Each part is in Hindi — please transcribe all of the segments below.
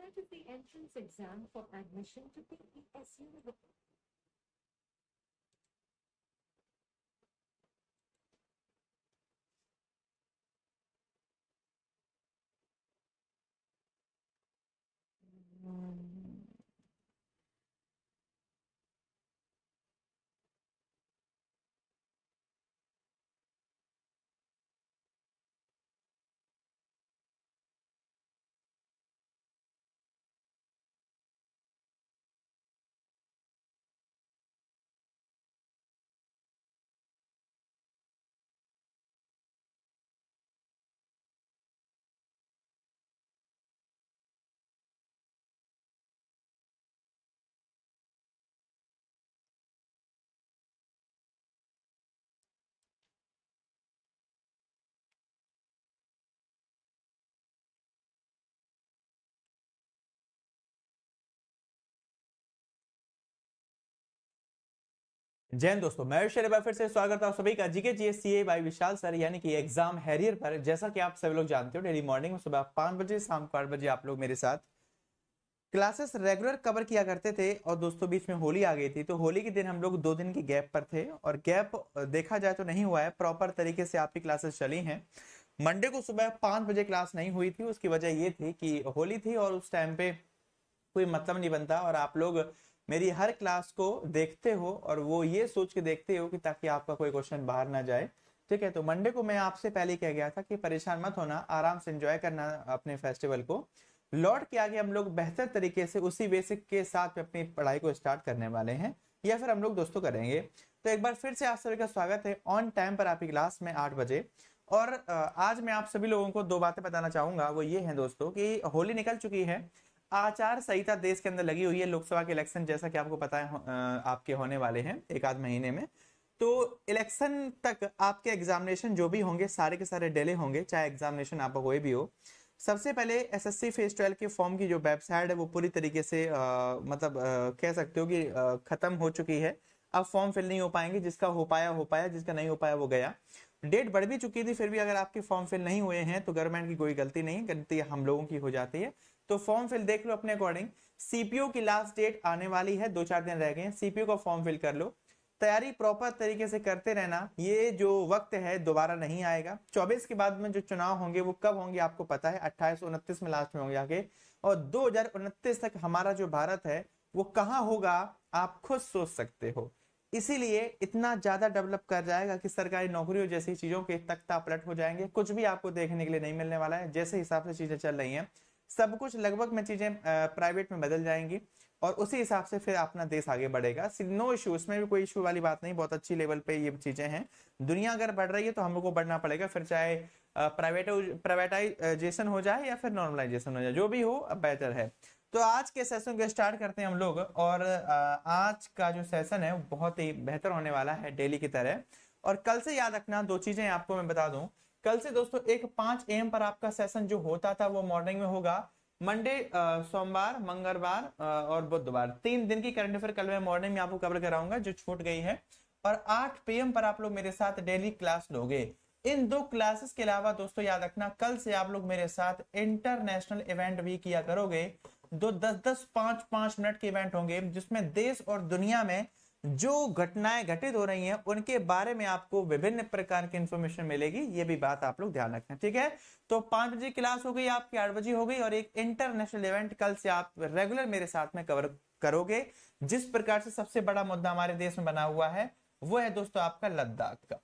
that is the entrance exam for admission to PESU. Jain दोस्तों मैं शेरबा फिर से स्वागत करता हूँ सभी का GK G S C A by Vishal sir यानी कि एग्जाम हैरियर पर जैसा कि आप सभी लोग जानते हो डेली मॉर्निंग में सुबह पाँच बजे शाम को आठ बजे आप लोग मेरे साथ क्लासेस रेगुलर कवर किया करते थे और दोस्तों बीच में होली आ गई थी तो होली के दिन हम लोग दो दिन के गैप पर थे और गैप देखा जाए तो नहीं हुआ है प्रॉपर तरीके से आपकी क्लासेस चली हैं मंडे को सुबह पाँच बजे क्लास नहीं हुई थी उसकी वजह ये थी कि होली थी और उस टाइम पे कोई मतलब नहीं बनता और आप लोग मेरी हर क्लास को देखते हो और वो ये सोच के देखते हो कि ताकि आपका कोई क्वेश्चन बाहर ना जाए ठीक है तो मंडे को मैं आपसे पहले कह गया था कि परेशान मत होना आराम से एंजॉय करना अपने फेस्टिवल को लौट के आगे हम लोग बेहतर तरीके से उसी बेसिक के साथ अपनी पढ़ाई को स्टार्ट करने वाले हैं या फिर हम लोग दोस्तों करेंगे तो एक बार फिर से आप सभी का स्वागत है ऑन टाइम पर आपकी क्लास में आठ बजे और आज मैं आप सभी लोगों को दो बातें बताना चाहूंगा वो ये है दोस्तों कि होली निकल चुकी है आचार संहिता देश के अंदर लगी हुई है लोकसभा के इलेक्शन जैसा कि आपको पता है आपके होने वाले हैं एक आध महीने में तो इलेक्शन तक आपके एग्जामिनेशन जो भी होंगे सारे के सारे डिले होंगे चाहे एग्जामिनेशन आपका कोई भी हो सबसे पहले S S C phase twelve के फॉर्म की जो वेबसाइट है वो पूरी तरीके से आ, मतलब आ, कह सकते हो कि ख़त्म हो चुकी है अब फॉर्म फिल नहीं हो पाएंगे जिसका हो पाया हो पाया जिसका नहीं हो पाया वो गया डेट बढ़ भी चुकी थी फिर भी अगर आपके फॉर्म फिल नहीं हुए हैं तो गवर्नमेंट की कोई गलती नहीं गलती हम लोगों की हो जाती है तो फॉर्म फिल देख लो अपने अकॉर्डिंग सीपीओ की लास्ट डेट आने वाली है दो चार दिन रह गए सीपीओ का फॉर्म फिल कर लो तैयारी प्रॉपर तरीके से करते रहना ये जो वक्त है दोबारा नहीं आएगा 24 के बाद में जो चुनाव होंगे वो कब होंगे आपको पता है अट्ठाईस उनतीस में लास्ट में होंगे आगे और दो तक हमारा जो भारत है वो कहाँ होगा आप खुद सोच सकते हो इसीलिए इतना ज्यादा डेवलप कर जाएगा कि सरकारी नौकरियों जैसी चीजों के तख्ता पलट हो जाएंगे कुछ भी आपको देखने के लिए नहीं मिलने वाला है जैसे हिसाब से चीजें चल रही हैं सब कुछ लगभग में चीजें प्राइवेट में बदल जाएंगी और उसी हिसाब से फिर अपना देश आगे बढ़ेगा नो इशू उसमें भी कोई इशू वाली बात नहीं बहुत अच्छी लेवल पे ये चीजें हैं दुनिया अगर बढ़ रही है तो हम लोग को बढ़ना पड़ेगा फिर चाहे प्राइवेट प्राइवेटाइजेशन हो जाए या फिर नॉर्मलाइजेशन हो जाए जो भी हो बेहतर है तो आज के सेशन को स्टार्ट करते हैं हम लोग और आज का जो सेशन है बहुत ही बेहतर होने वाला है डेली की तरह और कल से याद रखना दो चीजें आपको मैं बता दूं कल से दोस्तों एक पांच एम पर आपका सेशन जो होता था वो मॉर्निंग में होगा मंडे सोमवार मंगलवार और बुधवार तीन दिन की करंट अफेयर कल मैं मॉर्निंग में आपको कवर कराऊंगा जो छूट गई है और 8 पी पर आप लोग मेरे साथ डेली क्लास लोगे इन दो क्लासेस के अलावा दोस्तों याद रखना कल से आप लोग मेरे साथ इंटरनेशनल इवेंट भी किया करोगे दो दस दस पांच पांच मिनट के इवेंट होंगे जिसमें देश और दुनिया में जो घटनाएं घटित हो रही हैं उनके बारे में आपको विभिन्न प्रकार की इंफॉर्मेशन मिलेगी ये भी बात आप लोग ध्यान रखना ठीक है तो पांच बजे क्लास हो गई आपकी आठ बजे हो गई और एक इंटरनेशनल इवेंट कल से आप रेगुलर मेरे साथ में कवर करोगे जिस प्रकार से सबसे बड़ा मुद्दा हमारे देश में बना हुआ है वो है दोस्तों आपका लद्दाख का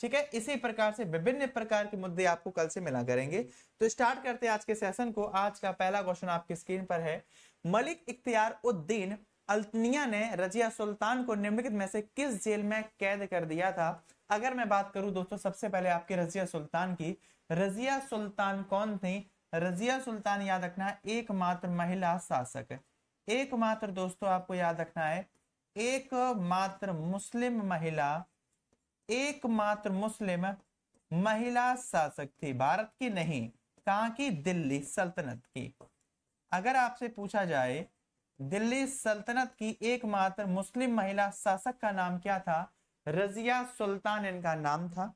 ठीक है इसी प्रकार से विभिन्न प्रकार के मुद्दे आपको कल से मिला करेंगे तो स्टार्ट करते हैं आज के सेशन को आज का पहला क्वेश्चन आपकी स्क्रीन पर है मलिक इख्तियार उद्दीन अल्तनिया ने रजिया सुल्तान को निम्नलिखित में से किस जेल में कैद कर दिया था अगर मैं बात करूं दोस्तों सबसे पहले आपके रजिया सुल्तान की रजिया सुल्तान कौन थी रजिया सुल्तान याद रखना है एकमात्र महिला शासक एकमात्र दोस्तों आपको याद रखना है एकमात्र मुस्लिम महिला एकमात्र मुस्लिम महिला शासक थी भारत की नहीं कहा की दिल्ली सल्तनत की अगर आपसे पूछा जाए दिल्ली सल्तनत की एकमात्र मुस्लिम महिला शासक का नाम क्या था रजिया सुल्तान इनका नाम था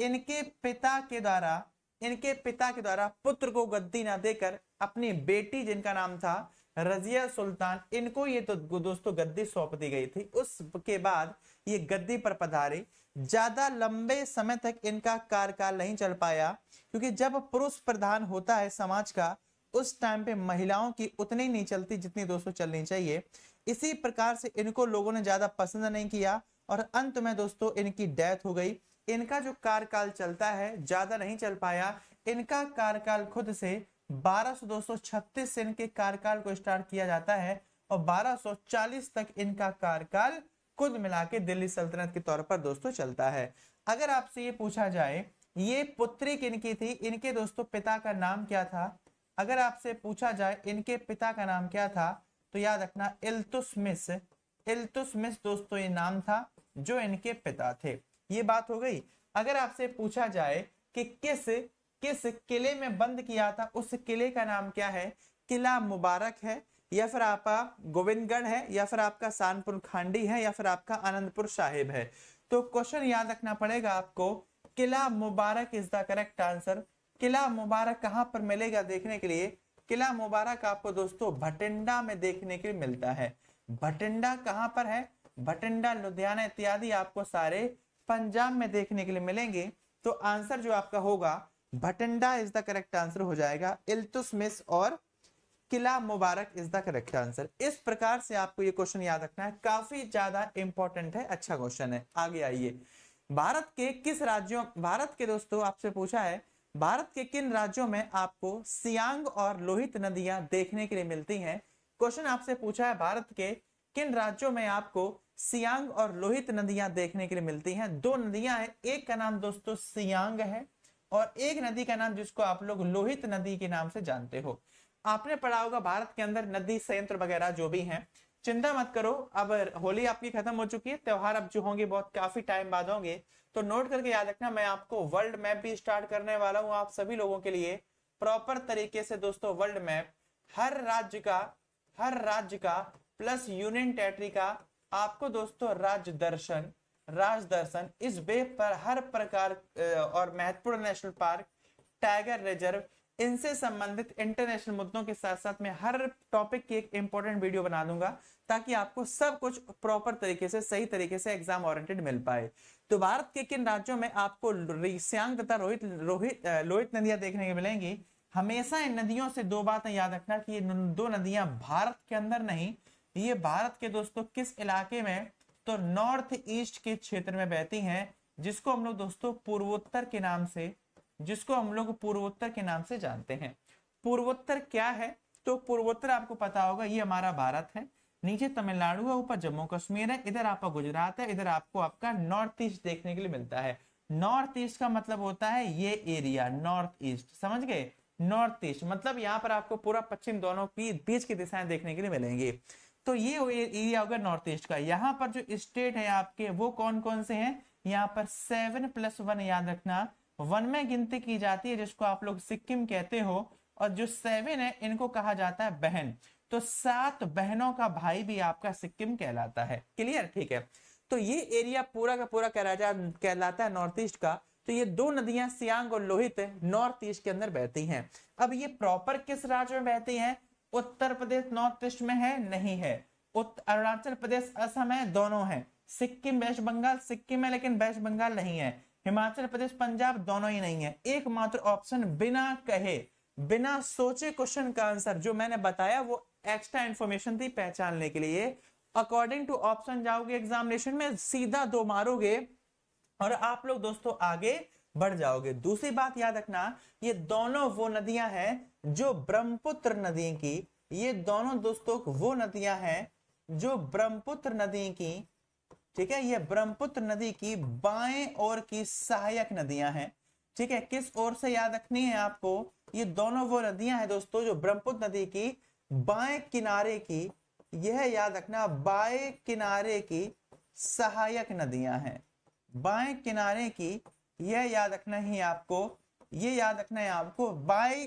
इनके पिता के द्वारा इनके पिता के द्वारा पुत्र को गद्दी ना देकर अपनी बेटी जिनका नाम था रजिया सुल्तान इनको ये तो दोस्तों गद्दी सौंप दी गई थी उसके बाद ये गद्दी पर पधारे ज्यादा लंबे समय तक इनका कार्यकाल नहीं चल पाया क्योंकि जब पुरुष प्रधान होता है समाज का उस टाइम पे महिलाओं की उतनी नहीं चलती जितनी दोस्तों चलनी चाहिए इसी प्रकार से इनको लोगों ने ज्यादा पसंद नहीं किया और अंत में दोस्तों इनकी डेथ हो गई इनका जो कार्यकाल चलता है ज्यादा नहीं चल पाया इनका कार्यकाल खुद से बारह से इनके कार्यकाल को स्टार्ट किया जाता है और 1240 तक इनका कार्यकाल खुद मिला के दिल्ली सल्तनत के तौर पर दोस्तों चलता है अगर आपसे ये पूछा जाए ये पुत्री किनकी थी इनके दोस्तों पिता का नाम क्या था अगर आपसे पूछा जाए इनके पिता का नाम क्या था तो याद रखना इल्तुसमिस इल्तुसमिस दोस्तों ये नाम था जो इनके पिता थे ये बात हो गई अगर आपसे पूछा जाए कि किस किस किले में बंद किया था उस किले का नाम क्या है किला मुबारक है या फिर आपका गोविंदगढ़ है या फिर आपका सानपुर खांडी है या फिर आपका आनंदपुर साहिब है तो क्वेश्चन याद रखना पड़ेगा आपको Qila Mubarak is the correct answer Qila Mubarak कहाँ पर मिलेगा देखने के लिए किला मुबारक आपको दोस्तों भटिंडा में देखने के लिए मिलता है भटिंडा कहाँ पर है भटिंडा लुधियाना इत्यादि आपको सारे पंजाब में देखने के लिए मिलेंगे तो आंसर जो आपका होगा Bathinda is the correct answer हो जाएगा इल्तुसमिस और Qila Mubarak is the correct answer इस प्रकार से आपको ये क्वेश्चन याद रखना है काफी ज्यादा इंपॉर्टेंट है अच्छा क्वेश्चन है आगे आइए भारत के किस राज्यों भारत के दोस्तों आपसे पूछा है भारत के किन राज्यों में आपको सियांग और लोहित नदियां देखने के लिए मिलती हैं क्वेश्चन आपसे पूछा है भारत के किन राज्यों में आपको सियांग और लोहित नदियां देखने के लिए मिलती हैं दो नदियां हैं एक का नाम दोस्तों सियांग है और एक नदी का नाम जिसको आप लोग लोहित नदी के नाम से जानते हो आपने पढ़ा होगा भारत के अंदर नदी संयंत्र वगैरह जो भी हैं चिंता मत करो अब होली आपकी खत्म हो चुकी है त्योहार अब जो होंगे बहुत काफी टाइम बाद होंगे तो नोट करके याद रखना मैं आपको वर्ल्ड मैप भी स्टार्ट करने वाला हूँ आप सभी लोगों के लिए प्रॉपर तरीके से दोस्तों वर्ल्ड मैप हर राज्य का हर राज्य का प्लस यूनियन टेरिटरी का आपको दोस्तों राज्य दर्शन राज दर्शन इस वेब पर हर प्रकार और महत्वपूर्ण नेशनल पार्क टाइगर रिजर्व इनसे संबंधित इंटरनेशनल मुद्दों के साथ साथ मैं हर टॉपिक की एक इंपॉर्टेंट वीडियो बना दूंगा ताकि आपको सब कुछ प्रॉपर तरीके से सही तरीके से एग्जाम ऑरियंटेड मिल पाए तो भारत के किन राज्यों में आपको सियांग तथा रोहित रोहित लोहित नदियां देखने को मिलेंगी हमेशा इन नदियों से दो बातें याद रखना कि ये दो नदियां भारत के अंदर नहीं ये भारत के दोस्तों किस इलाके में तो नॉर्थ ईस्ट के क्षेत्र में बहती हैं जिसको हम लोग दोस्तों पूर्वोत्तर के नाम से जिसको हम लोग पूर्वोत्तर के नाम से जानते हैं पूर्वोत्तर क्या है तो पूर्वोत्तर आपको पता होगा ये हमारा भारत है नीचे तमिलनाडु है ऊपर जम्मू कश्मीर है इधर आपका गुजरात है इधर आपको आपका नॉर्थ ईस्ट देखने के लिए मिलता है नॉर्थ ईस्ट का मतलब होता है ये एरिया नॉर्थ ईस्ट समझ गए नॉर्थ ईस्ट मतलब यहाँ पर आपको पूरा पश्चिम दोनों की बीच की दिशाएं देखने के लिए मिलेंगी तो ये एरिया होगा नॉर्थ ईस्ट का यहाँ पर जो स्टेट है आपके वो कौन कौन से हैं यहाँ पर सेवन प्लस वन याद रखना वन में गिनती की जाती है जिसको आप लोग सिक्किम कहते हो और जो सेवन है इनको कहा जाता है बहन तो सात बहनों का भाई भी आपका सिक्किम कहलाता है क्लियर ठीक है तो ये एरिया पूरा का पूरा कहलाता है नॉर्थ ईस्ट का तो ये दो नदियां सियांग और लोहित नॉर्थ ईस्ट के अंदर बहती हैं अब ये प्रॉपर किस राज्य में बहती हैं उत्तर प्रदेश नॉर्थ ईस्ट में है नहीं है अरुणाचल प्रदेश असम है दोनों है सिक्किम वेस्ट बंगाल सिक्किम है लेकिन वेस्ट बंगाल नहीं है हिमाचल प्रदेश पंजाब दोनों ही नहीं है एकमात्र ऑप्शन बिना कहे बिना सोचे क्वेश्चन का आंसर जो मैंने बताया वो एक्स्ट्रा इंफॉर्मेशन थी पहचानने के लिए अकॉर्डिंग टू ऑप्शन जाओगे एग्जामिनेशन में सीधा दो मारोगे और आप लोग दोस्तों आगे बढ़ जाओगे दूसरी बात याद रखना ये दोनों वो नदियां हैं जो ब्रह्मपुत्र नदी की ये दोनों दोस्तों वो नदियां हैं जो ब्रह्मपुत्र नदी की ठीक है ये ब्रह्मपुत्र नदी की बाएं और की सहायक नदियां हैं ठीक है किस ओर से याद रखनी है आपको ये दोनों वो नदियां हैं दोस्तों जो ब्रह्मपुत्र नदी की बाएं किनारे की यह याद रखना बाएं किनारे की सहायक नदियां हैं बाएं किनारे की यह याद रखना ही आपको ये याद रखना है आपको बाएं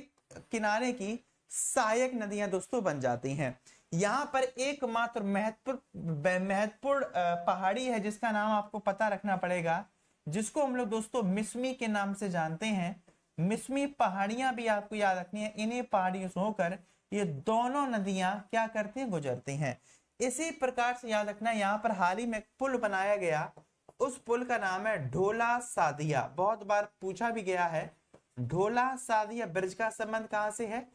किनारे की सहायक नदियां दोस्तों बन जाती हैं यहाँ पर एकमात्र महत्वपूर्ण महत्वपूर्ण पहाड़ी है जिसका नाम आपको पता रखना पड़ेगा जिसको हम लोग दोस्तों मिसमी के नाम से जानते हैं मिसमी पहाड़ियां भी आपको याद रखनी है इन्हीं पहाड़ियों से होकर ये दोनों नदियां क्या करती हैं गुजरती हैं इसी प्रकार से याद रखना यहाँ पर हाल ही में एक पुल बनाया गया उस पुल का नाम है ढोला सादिया बहुत बार पूछा भी गया है ढोला सादिया ब्रिज का संबंध कहाँ से है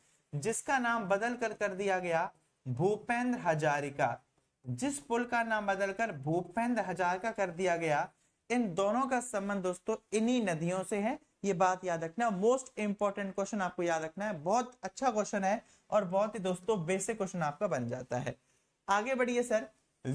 जिसका नाम बदल कर कर दिया गया भूपेंद्र हजारिका जिस पुल का नाम बदलकर भूपेंद्र हजारिका कर दिया गया इन दोनों का संबंध दोस्तों इन्हीं नदियों से है ये बात याद रखना मोस्ट इंपॉर्टेंट क्वेश्चन आपको याद रखना है बहुत अच्छा क्वेश्चन है और बहुत ही दोस्तों बेसिक क्वेश्चन आपका बन जाता है आगे बढ़िए sir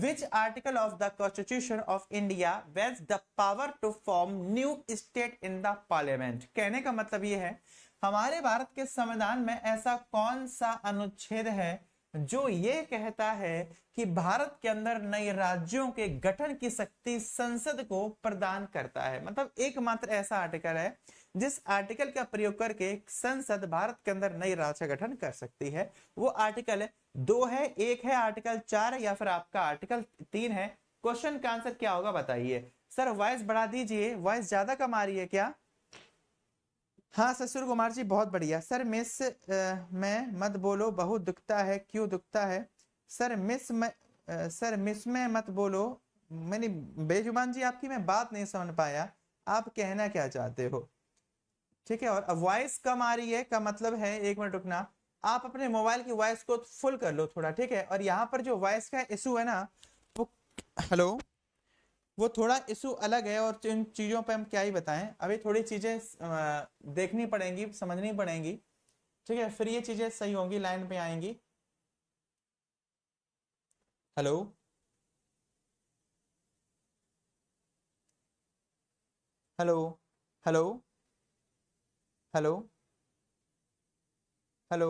which article of the constitution of India वेज the power to form new state in the parliament कहने का मतलब यह है हमारे भारत के संविधान में ऐसा कौन सा अनुच्छेद है जो ये कहता है कि भारत के अंदर नए राज्यों के गठन की शक्ति संसद को प्रदान करता है मतलब एकमात्र ऐसा आर्टिकल है जिस आर्टिकल का प्रयोग करके संसद भारत के अंदर नए राज्य का गठन कर सकती है वो आर्टिकल दो है एक है आर्टिकल चार या फिर आपका आर्टिकल तीन है क्वेश्चन का आंसर क्या होगा बताइए सर वॉइस बढ़ा दीजिए वॉइस ज्यादा कमा रही है क्या हाँ ससुर कुमार जी बहुत बढ़िया सर मिस आ, मैं मत बोलो बहुत दुखता है क्यों दुखता है सर मिस में सर मिस में मत बोलो मैंने बेजुबान जी आपकी मैं बात नहीं समझ पाया आप कहना क्या चाहते हो ठीक है और वॉइस कम आ रही है का मतलब है एक मिनट रुकना आप अपने मोबाइल की वॉइस को फुल कर लो थोड़ा ठीक है और यहाँ पर जो वॉइस का इशू है ना वो हेलो वो थोड़ा इशू अलग है और इन चीज़ों पर हम क्या ही बताएं अभी थोड़ी चीज़ें देखनी पड़ेंगी समझनी पड़ेंगी ठीक है फिर ये चीज़ें सही होंगी लाइन पे आएंगी hello hello hello hello hello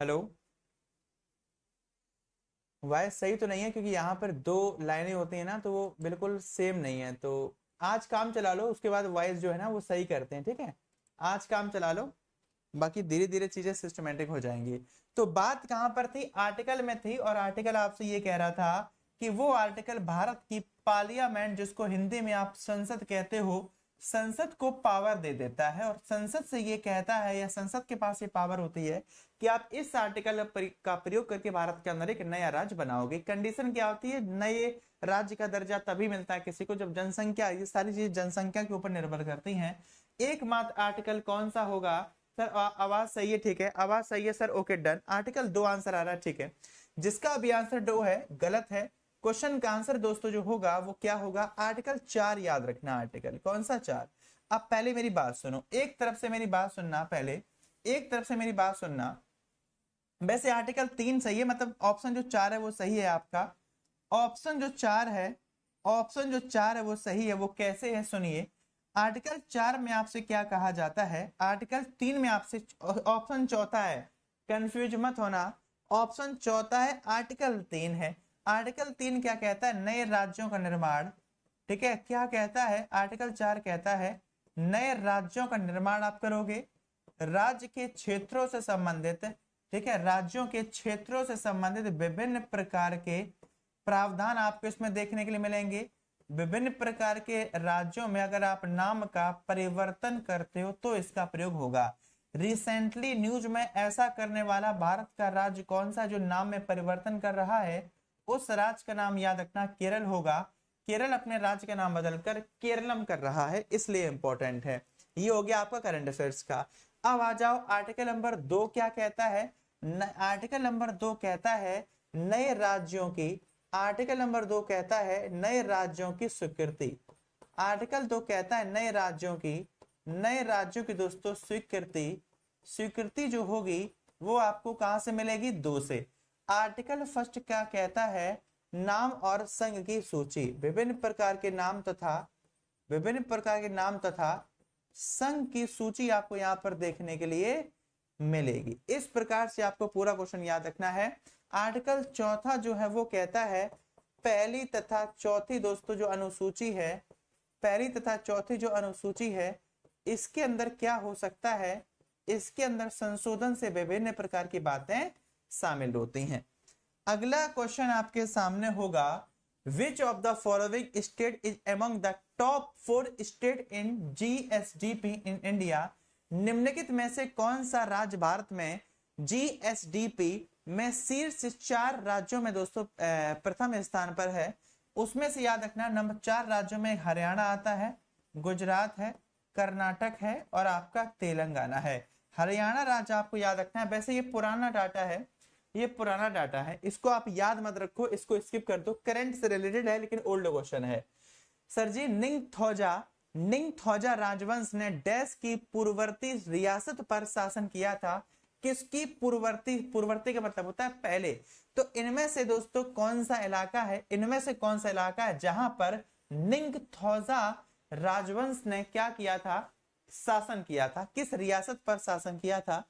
hello wire सही तो नहीं है क्योंकि यहाँ पर दो लाइनें होती हैं ना तो वो बिल्कुल सेम नहीं है तो आज काम चला लो उसके बाद वॉइस जो है ना वो सही करते हैं ठीक है आज काम चला लो बाकी धीरे धीरे चीजें सिस्टमेटिक हो जाएंगी तो बात कहाँ पर थी आर्टिकल में थी और आर्टिकल आपसे ये कह रहा था कि वो आर्टिकल भारत की पार्लियामेंट जिसको हिंदी में आप संसद कहते हो संसद को पावर दे देता है और संसद से ये कहता है या संसद के पास ये पावर होती है कि आप इस आर्टिकल का प्रयोग करके भारत के अंदर एक नया राज्य बनाओगे कंडीशन क्या होती है नए राज्य का दर्जा तभी मिलता है किसी को जब जनसंख्या ये सारी चीज जनसंख्या के ऊपर निर्भर करती हैं एकमात्र आर्टिकल कौन सा होगा सर आवाज सही है ठीक है आवाज सही है सर ओके डन आर्टिकल दो आंसर आ रहा है ठीक है जिसका अभी आंसर दो है गलत है क्वेश्चन का आंसर दोस्तों जो होगा वो क्या होगा आर्टिकल चार याद रखना आर्टिकल कौन सा चार अब पहले मेरी बात सुनो एक तरफ से मेरी बात सुनना पहले एक तरफ से मेरी बात सुनना वैसे आर्टिकल तीन सही है मतलब ऑप्शन जो चार है वो सही है आपका ऑप्शन जो चार है ऑप्शन जो चार है वो सही है वो कैसे है सुनिए आर्टिकल चार में आपसे क्या कहा जाता है आर्टिकल तीन में आपसे ऑप्शन चौथा है कंफ्यूज मत होना ऑप्शन चौथा है आर्टिकल तीन है आर्टिकल तीन क्या कहता है नए राज्यों का निर्माण ठीक है क्या कहता है आर्टिकल चार कहता है नए राज्यों का निर्माण आप करोगे राज्य के क्षेत्रों से संबंधित ठीक है राज्यों के क्षेत्रों से संबंधित विभिन्न प्रकार के प्रावधान आपको इसमें देखने के लिए मिलेंगे विभिन्न प्रकार के राज्यों में अगर आप नाम का परिवर्तन करते हो तो इसका प्रयोग होगा रिसेंटली न्यूज में ऐसा करने वाला भारत का राज्य कौन सा जो नाम में परिवर्तन कर रहा है उस राज्य का नाम याद रखना केरल होगा केरल अपने राज्य का नाम बदलकर केरलम कर रहा है इसलिए इंपॉर्टेंट है ये हो गया आपका करंट अफेयर्स का अब आ जाओ आर्टिकल नंबर दो क्या कहता है न, आर्टिकल नंबर दो कहता है नए राज्यों की आर्टिकल नंबर दो कहता है नए राज्यों की स्वीकृति आर्टिकल दो कहता है नए राज्यों की नए राज्यों की दोस्तों स्वीकृति स्वीकृति जो होगी वो आपको कहाँ से मिलेगी दो से आर्टिकल फर्स्ट क्या कहता है नाम और संघ की सूची विभिन्न प्रकार के नाम तथा विभिन्न प्रकार के नाम तथा संघ की सूची आपको यहां पर देखने के लिए मिलेगी इस प्रकार से आपको पूरा क्वेश्चन याद रखना है आर्टिकल चौथा जो है वो कहता है पहली तथा चौथी दोस्तों जो अनुसूची है पहली तथा चौथी जो अनुसूची है इसके अंदर क्या हो सकता है इसके अंदर संशोधन से विभिन्न प्रकार की बातें शामिल होती हैं अगला क्वेश्चन आपके सामने होगा which of the following state is among the top four state in GSDP in India निम्नलिखित में से कौन सा राज्य भारत में जीएसडीपी में शीर्ष चार राज्यों में दोस्तों प्रथम स्थान पर है उसमें से याद रखना नंबर चार राज्यों में हरियाणा आता है गुजरात है कर्नाटक है और आपका तेलंगाना है हरियाणा राज्य आपको याद रखना है वैसे ये पुराना डाटा है ये पुराना डाटा है इसको आप याद मत रखो इसको स्किप कर दो करंट से रिलेटेड है लेकिन ओल्ड क्वेश्चन है सर जी निंगथौजा निंगथौजा राजवंश ने डैश की पूर्ववर्ती रियासत पर शासन किया था किसकी पूर्ववर्ती पूर्ववर्ती का मतलब होता है पहले तो इनमें से दोस्तों कौन सा इलाका है इनमें से कौन सा इलाका है जहां पर निंगथौजा राजवंश ने क्या किया था शासन किया था किस रियासत पर शासन किया था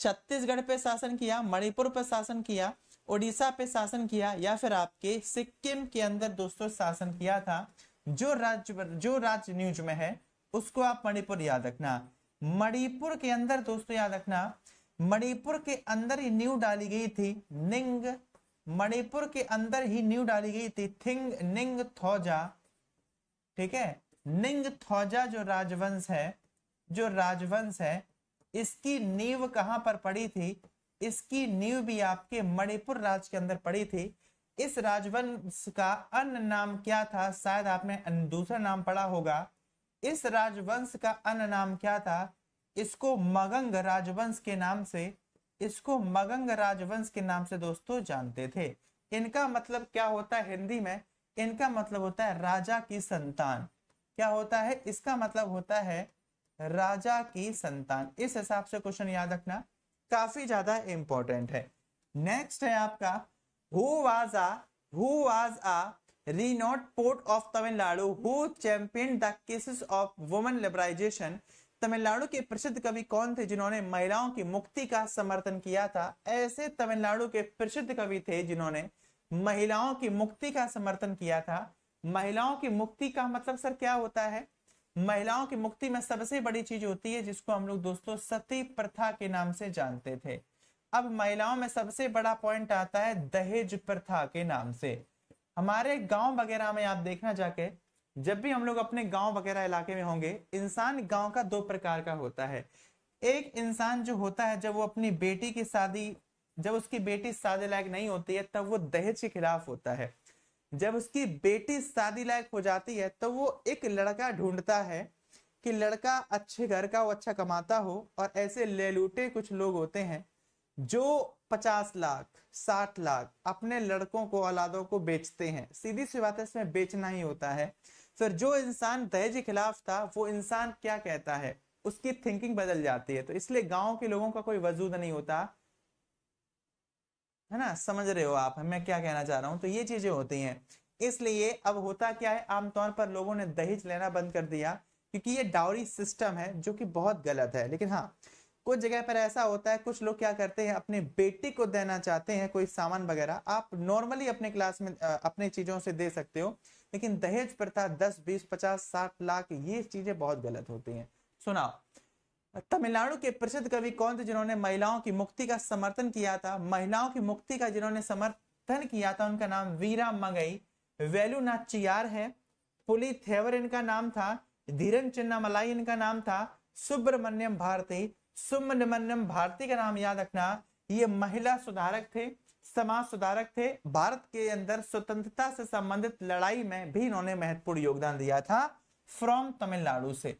छत्तीसगढ़ पे शासन किया मणिपुर पे शासन किया ओडिशा पे शासन किया या फिर आपके सिक्किम के अंदर दोस्तों शासन किया था जो राज्य जो राज्य न्यूज में है उसको आप मणिपुर याद रखना मणिपुर के अंदर दोस्तों याद रखना मणिपुर के अंदर ही न्यू डाली गई थी निंग मणिपुर के अंदर ही न्यू डाली गई थी थिंग निंग थौजा ठीक है निंग थौजा जो राजवंश है जो राजवंश है इसकी नींव कहां पर पड़ी थी इसकी नींव भी आपके मणिपुर राज्य के अंदर पड़ी थी इस राजवंश का अन्य नाम क्या था शायद आपने दूसरा नाम पढ़ा होगा इस राजवंश का अन्य नाम क्या था इसको मगंग राजवंश के नाम से इसको मगंग राजवंश के नाम से दोस्तों जानते थे इनका मतलब क्या होता है हिंदी में इनका मतलब होता है राजा की संतान क्या होता है इसका मतलब होता है राजा की संतान इस हिसाब से क्वेश्चन याद रखना काफी ज्यादा इंपॉर्टेंट है नेक्स्ट है आपका who was a who was a renowned poet of Tamil Nadu who championed the cases of women liberalization Tamil Nadu के प्रसिद्ध कवि कौन थे जिन्होंने महिलाओं की मुक्ति का समर्थन किया था ऐसे तमिलनाडु के प्रसिद्ध कवि थे जिन्होंने महिलाओं की मुक्ति का समर्थन किया था महिलाओं की मुक्ति का मतलब सर क्या होता है महिलाओं की मुक्ति में सबसे बड़ी चीज होती है जिसको हम लोग दोस्तों सती प्रथा के नाम से जानते थे अब महिलाओं में सबसे बड़ा पॉइंट आता है दहेज प्रथा के नाम से हमारे गांव वगैरह में आप देखना जाके जब भी हम लोग अपने गांव वगैरह इलाके में होंगे इंसान गांव का दो प्रकार का होता है एक इंसान जो होता है जब वो अपनी बेटी की शादी जब उसकी बेटी शादी लायक नहीं होती है तब वो दहेज के खिलाफ होता है जब उसकी बेटी शादी लायक हो जाती है तो वो एक लड़का ढूंढता है कि लड़का अच्छे घर का वो अच्छा कमाता हो और ऐसे लेलूटे कुछ लोग होते हैं जो 50 लाख 60 लाख अपने लड़कों को औलादों को बेचते हैं सीधी सी बात है इसमें बेचना ही होता है फिर जो इंसान दहेज के खिलाफ था वो इंसान क्या कहता है उसकी थिंकिंग बदल जाती है तो इसलिए गांव के लोगों का कोई वजूद नहीं होता है ना समझ रहे हो आप मैं क्या कहना चाह रहा हूं तो ये चीजें होती हैं इसलिए अब होता क्या है आमतौर पर लोगों ने दहेज लेना बंद कर दिया क्योंकि ये डाउरी सिस्टम है जो कि बहुत गलत है लेकिन हाँ कुछ जगह पर ऐसा होता है कुछ लोग क्या करते हैं अपने बेटी को देना चाहते हैं कोई सामान वगैरह आप नॉर्मली अपने क्लास में अपने चीजों से दे सकते हो लेकिन दहेज प्रथा दस बीस पचास साठ लाख ये चीजें बहुत गलत होती हैं सुनाओ तमिलनाडु के प्रसिद्ध कवि कौन थे जिन्होंने महिलाओं की मुक्ति का समर्थन किया था महिलाओं की मुक्ति का जिन्होंने समर्थन किया था उनका नाम वीरा मंगई वेलू नाचियार है पुली थेवर इनका नाम था धीरन मलाई इनका नाम था सुब्रमण्यम भारती सुमनमनम भारती का नाम याद रखना ये महिला सुधारक थे समाज सुधारक थे भारत के अंदर स्वतंत्रता से संबंधित लड़ाई में भी इन्होंने महत्वपूर्ण योगदान दिया था फ्रॉम तमिलनाडु से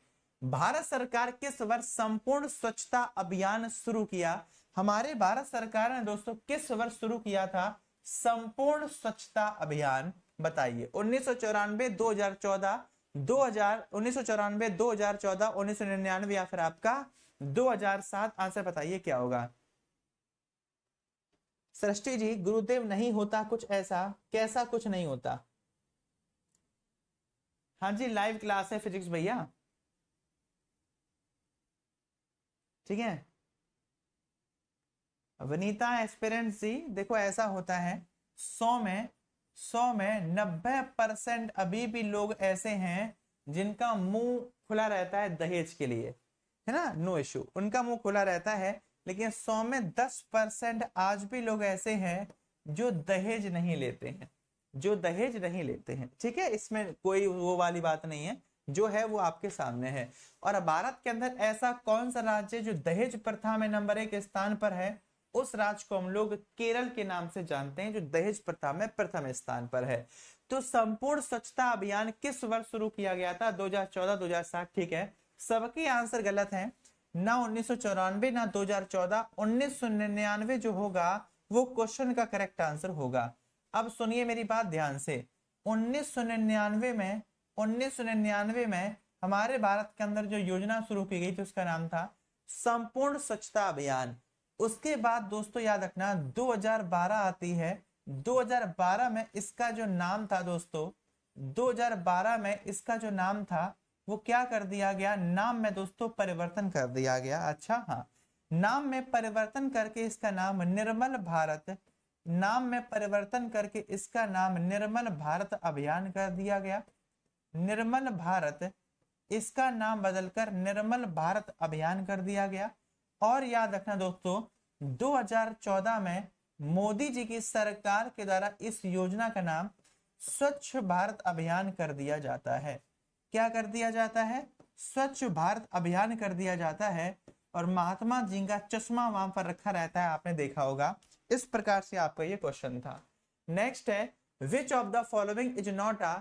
भारत सरकार किस वर्ष संपूर्ण स्वच्छता अभियान शुरू किया हमारे भारत सरकार ने दोस्तों किस वर्ष शुरू किया था संपूर्ण स्वच्छता अभियान बताइए उन्नीस सौ चौरानवे दो हजार चौदह दो हजार उन्नीस सौ चौरानवे दो हजार चौदह उन्नीस सौ निन्यानवे या फिर आपका 2007 आंसर बताइए क्या होगा सृष्टि जी गुरुदेव नहीं होता कुछ ऐसा कैसा कुछ नहीं होता हाँ जी लाइव क्लास है फिजिक्स भैया ठीक है वनीता एक्सपेरेंट जी देखो ऐसा होता है सौ में सौ में नब्बे परसेंट अभी भी लोग ऐसे हैं जिनका मुंह खुला रहता है दहेज के लिए है ना नो इश्यू उनका मुंह खुला रहता है लेकिन सौ में दस परसेंट आज भी लोग ऐसे हैं जो दहेज नहीं लेते हैं जो दहेज नहीं लेते हैं ठीक है इसमें कोई वो वाली बात नहीं है जो है वो आपके सामने है और भारत के अंदर ऐसा कौन सा राज्य जो दहेज प्रथा में नंबर एक स्थान पर है उस राज्य को हम लोग केरल के नाम से जानते हैं जो दहेज प्रथा में प्रथम स्थान पर है तो संपूर्ण स्वच्छता अभियान किस वर्ष शुरू किया गया था 2014-2007 ठीक है सबके आंसर गलत हैं ना उन्नीस सौ चौरानवे ना दो हजार चौदह उन्नीस सौ निन्यानवे जो होगा वो क्वेश्चन का करेक्ट आंसर होगा अब सुनिए मेरी बात ध्यान से उन्नीस सौ निन्यानवे में उन्नीस सौ निन्यानवे में हमारे भारत के अंदर जो योजना शुरू की गई थी उसका नाम था संपूर्ण स्वच्छता अभियान उसके बाद दोस्तों याद रखना 2012 आती है 2012 में इसका जो नाम था दोस्तों 2012 में इसका जो नाम था वो क्या कर दिया गया नाम में दोस्तों परिवर्तन कर दिया गया अच्छा हाँ नाम में परिवर्तन करके इसका नाम निर्मल भारत नाम में परिवर्तन करके इसका नाम निर्मल भारत अभियान कर दिया गया निर्मल भारत इसका नाम बदलकर निर्मल भारत अभियान कर दिया गया और याद रखना दोस्तों 2014 में मोदी जी की सरकार के द्वारा इस योजना का नाम स्वच्छ भारत अभियान कर दिया जाता है क्या कर दिया जाता है स्वच्छ भारत अभियान कर दिया जाता है और महात्मा जी का चश्मा वहां पर रखा रहता है आपने देखा होगा इस प्रकार से आपका ये क्वेश्चन था नेक्स्ट है which of the following is not a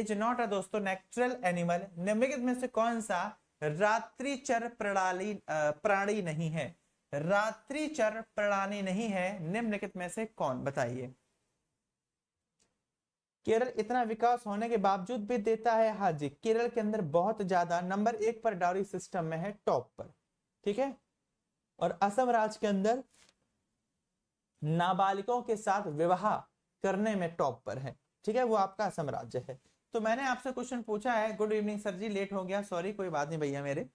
is not a दोस्तों नेचुरल एनिमल निम्नलिखित में से कौन सा रात्रि चर प्रणाली प्राणी नहीं है रात्रि चर प्रणाली नहीं है निम्नलिखित में से कौन बताइए केरल इतना विकास होने के बावजूद भी देता है हाँ जी केरल के अंदर बहुत ज्यादा नंबर एक पर डाउरी सिस्टम में है टॉप पर ठीक है और असम राज्य के अंदर नाबालिगों के साथ विवाह करने में टॉप पर है ठीक है वो आपका असम राज्य है तो मैंने आपसे क्वेश्चन पूछा है good evening sir ji late हो गया सॉरी कोई बात नहीं भैया मेरे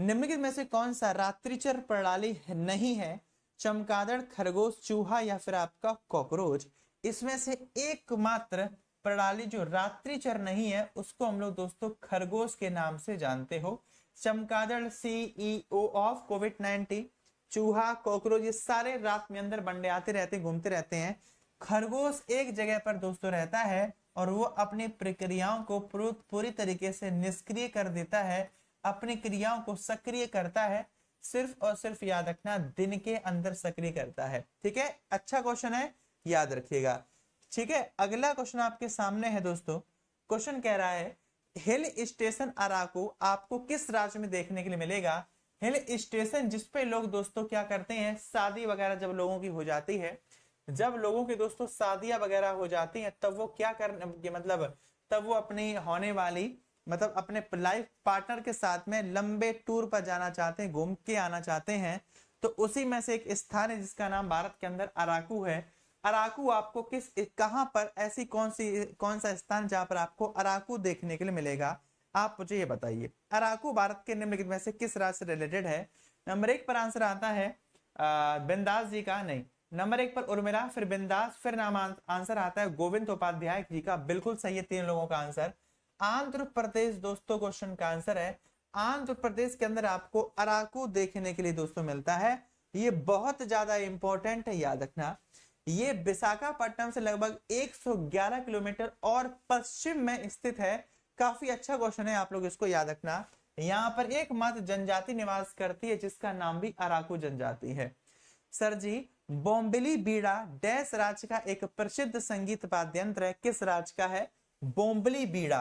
निम्नलिखित में से कौन सा रात्रिचर प्रणाली नहीं है चमकादड़ खरगोश चूहा या फिर आपका कॉकरोच इसमें से एकमात्र प्रणाली जो रात्रिचर नहीं है उसको हम लोग दोस्तों खरगोश के नाम से जानते हो चमकादड़ सीईओ ऑफ कोविड नाइनटीन चूहा कॉकरोच ये सारे रात में अंदर बंडे आते रहते घूमते रहते हैं खरगोश एक जगह पर दोस्तों रहता है और वो अपनी प्रक्रियाओं को पूरी तरीके से निष्क्रिय कर देता है अपनी क्रियाओं को सक्रिय करता है सिर्फ और सिर्फ याद रखना दिन के अंदर सक्रिय करता है ठीक है अच्छा क्वेश्चन है याद रखिएगा ठीक है अगला क्वेश्चन आपके सामने है दोस्तों क्वेश्चन कह रहा है हिल स्टेशन अराकू आपको किस राज्य में देखने के लिए मिलेगा हिल स्टेशन जिसपे लोग दोस्तों क्या करते हैं शादी वगैरह जब लोगों की हो जाती है जब लोगों की दोस्तों शादियां वगैरह हो जाती हैं तब वो क्या कर मतलब तब वो अपनी होने वाली मतलब अपने लाइफ पार्टनर के साथ में लंबे टूर पर जाना चाहते हैं घूम के आना चाहते हैं तो उसी में से एक स्थान है जिसका नाम भारत के अंदर अराकू है अराकू आपको किस कहां पर ऐसी कौन सी कौन सा स्थान जहां पर आपको अराकू देखने के लिए मिलेगा आप मुझे ये बताइए अराकू भारत के निम्नलिखित में से किस राज्य से रिलेटेड है नंबर एक पर आंसर आता है बिंदास जी का नहीं नंबर एक पर उर्मिला फिर बिंदास फिर नाम आंसर आता है गोविंद उपाध्याय जी का बिल्कुल सही है तीन लोगों का आंसर आंध्र प्रदेश दोस्तों क्वेश्चन का आंसर है आंध्र प्रदेश के अंदर आपको अराकू देखने के लिए दोस्तों मिलता है ये बहुत ज्यादा इंपॉर्टेंट है याद रखना ये विशाखापट्टनम से लगभग 111 किलोमीटर और पश्चिम में स्थित है काफी अच्छा क्वेश्चन है आप लोग इसको याद रखना यहाँ पर एकमात्र जनजाति निवास करती है जिसका नाम भी अराकू जनजाति है सर जी बोम्बिली बीड़ा डैश राज्य का एक प्रसिद्ध संगीत वाद्य यंत्र है किस राज्य का है बोम्बली बीड़ा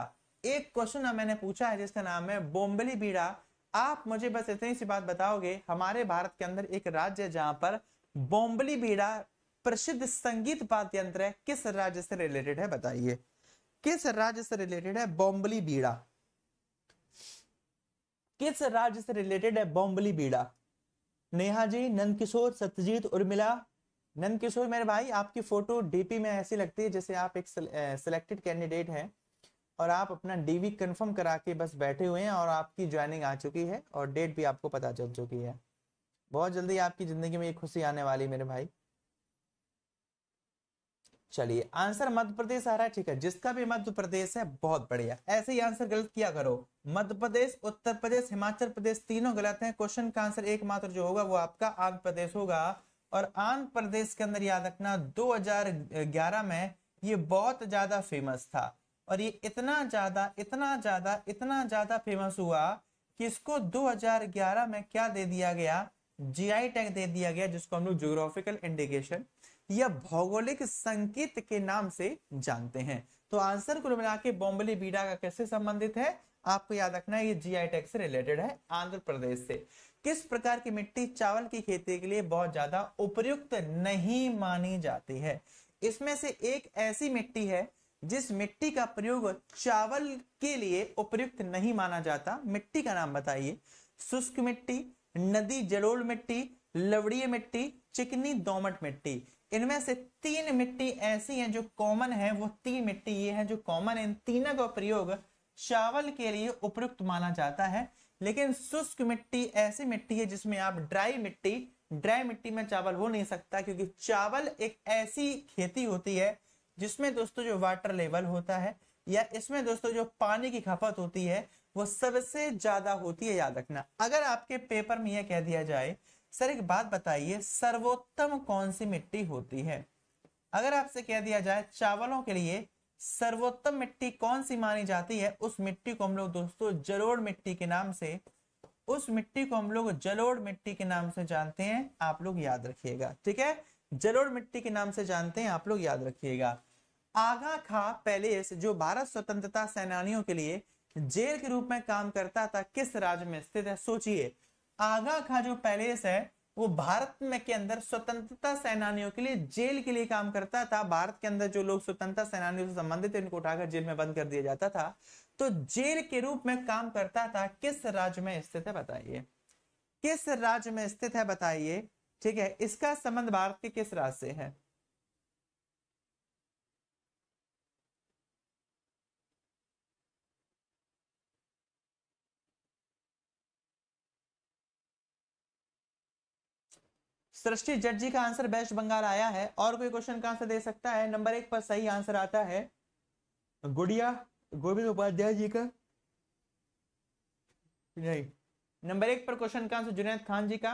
एक क्वेश्चन मैंने पूछा है जिसका नाम है बोम्बली बीड़ा आप मुझे बस इतनी सी बात बताओगे हमारे भारत के अंदर एक राज्य है जहां पर बोम्बली बीड़ा प्रसिद्ध संगीत वाद्य यंत्र है किस राज्य से रिलेटेड है बताइए किस राज्य से रिलेटेड है बॉम्बली बीड़ा किस राज्य से रिलेटेड है बॉम्बली बीड़ा नेहा जी नंदकिशोर सत्यजीत उर्मिला नंदकिशोर मेरे भाई आपकी फोटो डीपी में ऐसी लगती है जैसे आप एक सिलेक्टेड कैंडिडेट हैं और आप अपना डीवी कंफर्म करा के बस बैठे हुए हैं और आपकी ज्वाइनिंग आ चुकी है और डेट भी आपको पता चल चुकी है बहुत जल्दी आपकी जिंदगी में ये खुशी आने वाली मेरे भाई चलिए आंसर मध्य प्रदेश आ रहा है ठीक है जिसका भी मध्य प्रदेश है बहुत बढ़िया ऐसे ही आंसर गलत किया करो मध्य प्रदेश उत्तर प्रदेश हिमाचल प्रदेश तीनों गलत हैं क्वेश्चन का आंसर एकमात्र जो होगा वो आपका आंध्र प्रदेश होगा और आंध्र प्रदेश के अंदर याद रखना 2011 में ये बहुत ज्यादा फेमस था और ये इतना ज्यादा इतना ज्यादा इतना ज्यादा फेमस हुआ कि इसको दो में क्या दे दिया गया जी टैग दे दिया गया जिसको हम लोग जोग्राफिकल इंडिकेशन या भौगोलिक संकेत के नाम से जानते हैं तो आंसर कुल मिला के बॉम्बली बीडा का कैसे संबंधित है आपको याद रखना है ये जी आई से रिलेटेड है आंध्र प्रदेश से किस प्रकार की मिट्टी चावल की खेती के लिए बहुत ज्यादा उपयुक्त नहीं मानी जाती है इसमें से एक ऐसी मिट्टी है जिस मिट्टी का प्रयोग चावल के लिए उपयुक्त नहीं माना जाता मिट्टी का नाम बताइए शुष्क मिट्टी नदी जलोल मिट्टी लवड़ीय मिट्टी चिकनी दोमट मिट्टी इनमें से तीन मिट्टी ऐसी हैं जो कॉमन है वो तीन मिट्टी ये है जो कॉमन है इन तीनों का प्रयोग चावल के लिए उपयुक्त माना जाता है लेकिन शुष्क मिट्टी ऐसी मिट्टी है जिसमें आप ड्राई मिट्टी ड्राई मिट्टी में चावल हो नहीं सकता क्योंकि चावल एक ऐसी खेती होती है जिसमें दोस्तों जो वाटर लेवल होता है या इसमें दोस्तों जो पानी की खपत होती है वो सबसे ज्यादा होती है याद रखना अगर आपके पेपर में यह कह दिया जाए सर एक बात बताइए सर्वोत्तम कौन सी मिट्टी होती है अगर आपसे कह दिया जाए चावलों के लिए सर्वोत्तम मिट्टी कौन सी मानी जाती है उस मिट्टी को हम लोग दोस्तों जलोड़ मिट्टी के नाम से उस मिट्टी को हम लोग जलोड़ मिट्टी के नाम से जानते हैं आप लोग याद रखिएगा ठीक है जलोड़ मिट्टी के नाम से जानते हैं आप लोग याद रखिएगा आगा खा पैलेस जो भारत स्वतंत्रता सेनानियों के लिए जेल के रूप में काम करता था किस राज्य में स्थित है सोचिए आगा का जो पैलेस है वो भारत में के अंदर स्वतंत्रता सेनानियों के लिए जेल के लिए काम करता था भारत के अंदर जो लोग स्वतंत्रता सेनानियों से संबंधित थे उनको उठाकर जेल में बंद कर दिया जाता था तो जेल के रूप में काम करता था किस राज्य में स्थित है बताइए किस राज्य में स्थित है बताइए ठीक है इसका संबंध भारत के किस राज्य से है सृष्टि जट का आंसर बेस्ट बंगाल आया है और कोई क्वेश्चन का आंसर दे सकता है नंबर एक पर सही आंसर आता है गुड़िया गोविंद उपाध्याय जी का नहीं नंबर एक पर क्वेश्चन का आंसर जुनेद खान जी का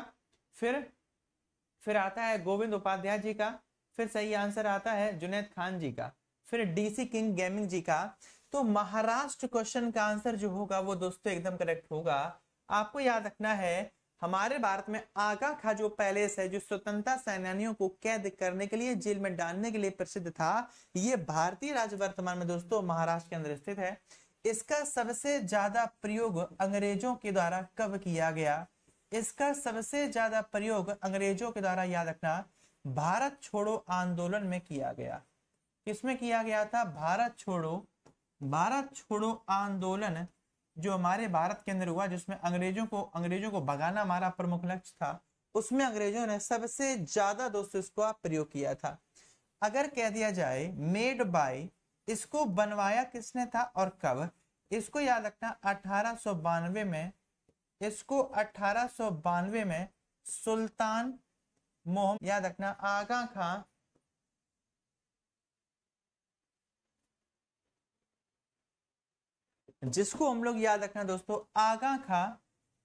फिर फिर आता है गोविंद उपाध्याय जी का फिर सही आंसर आता है जुनेद खान जी का फिर डीसी किंग गेमिंग जी का तो महाराष्ट्र क्वेश्चन का आंसर जो होगा वो दोस्तों एकदम करेक्ट होगा आपको याद रखना है हमारे भारत में आगा खा जो पैलेस है जो स्वतंत्रता सेनानियों को कैद करने के लिए जेल में डालने के लिए प्रसिद्ध था ये भारतीय राज्य वर्तमान में दोस्तों महाराष्ट्र के अंदर स्थित है इसका सबसे ज्यादा प्रयोग अंग्रेजों के द्वारा कब किया गया इसका सबसे ज्यादा प्रयोग अंग्रेजों के द्वारा याद रखना भारत छोड़ो आंदोलन में किया गया किसमें किया गया था भारत छोड़ो भारत छोड़ो आंदोलन जो हमारे भारत के अंदर हुआ जिसमें अंग्रेजों को अंग्रेजों को भगाना हमारा प्रमुख लक्ष्य था उसमें अंग्रेजों ने सबसे ज्यादा दोस्तों इसका प्रयोग किया था अगर कह दिया जाए मेड बाय इसको बनवाया किसने था और कब इसको याद रखना अठारह में इसको अठारह में सुल्तान मोहम्मद याद रखना आगा खां जिसको हम लोग याद रखना दोस्तों आगा खा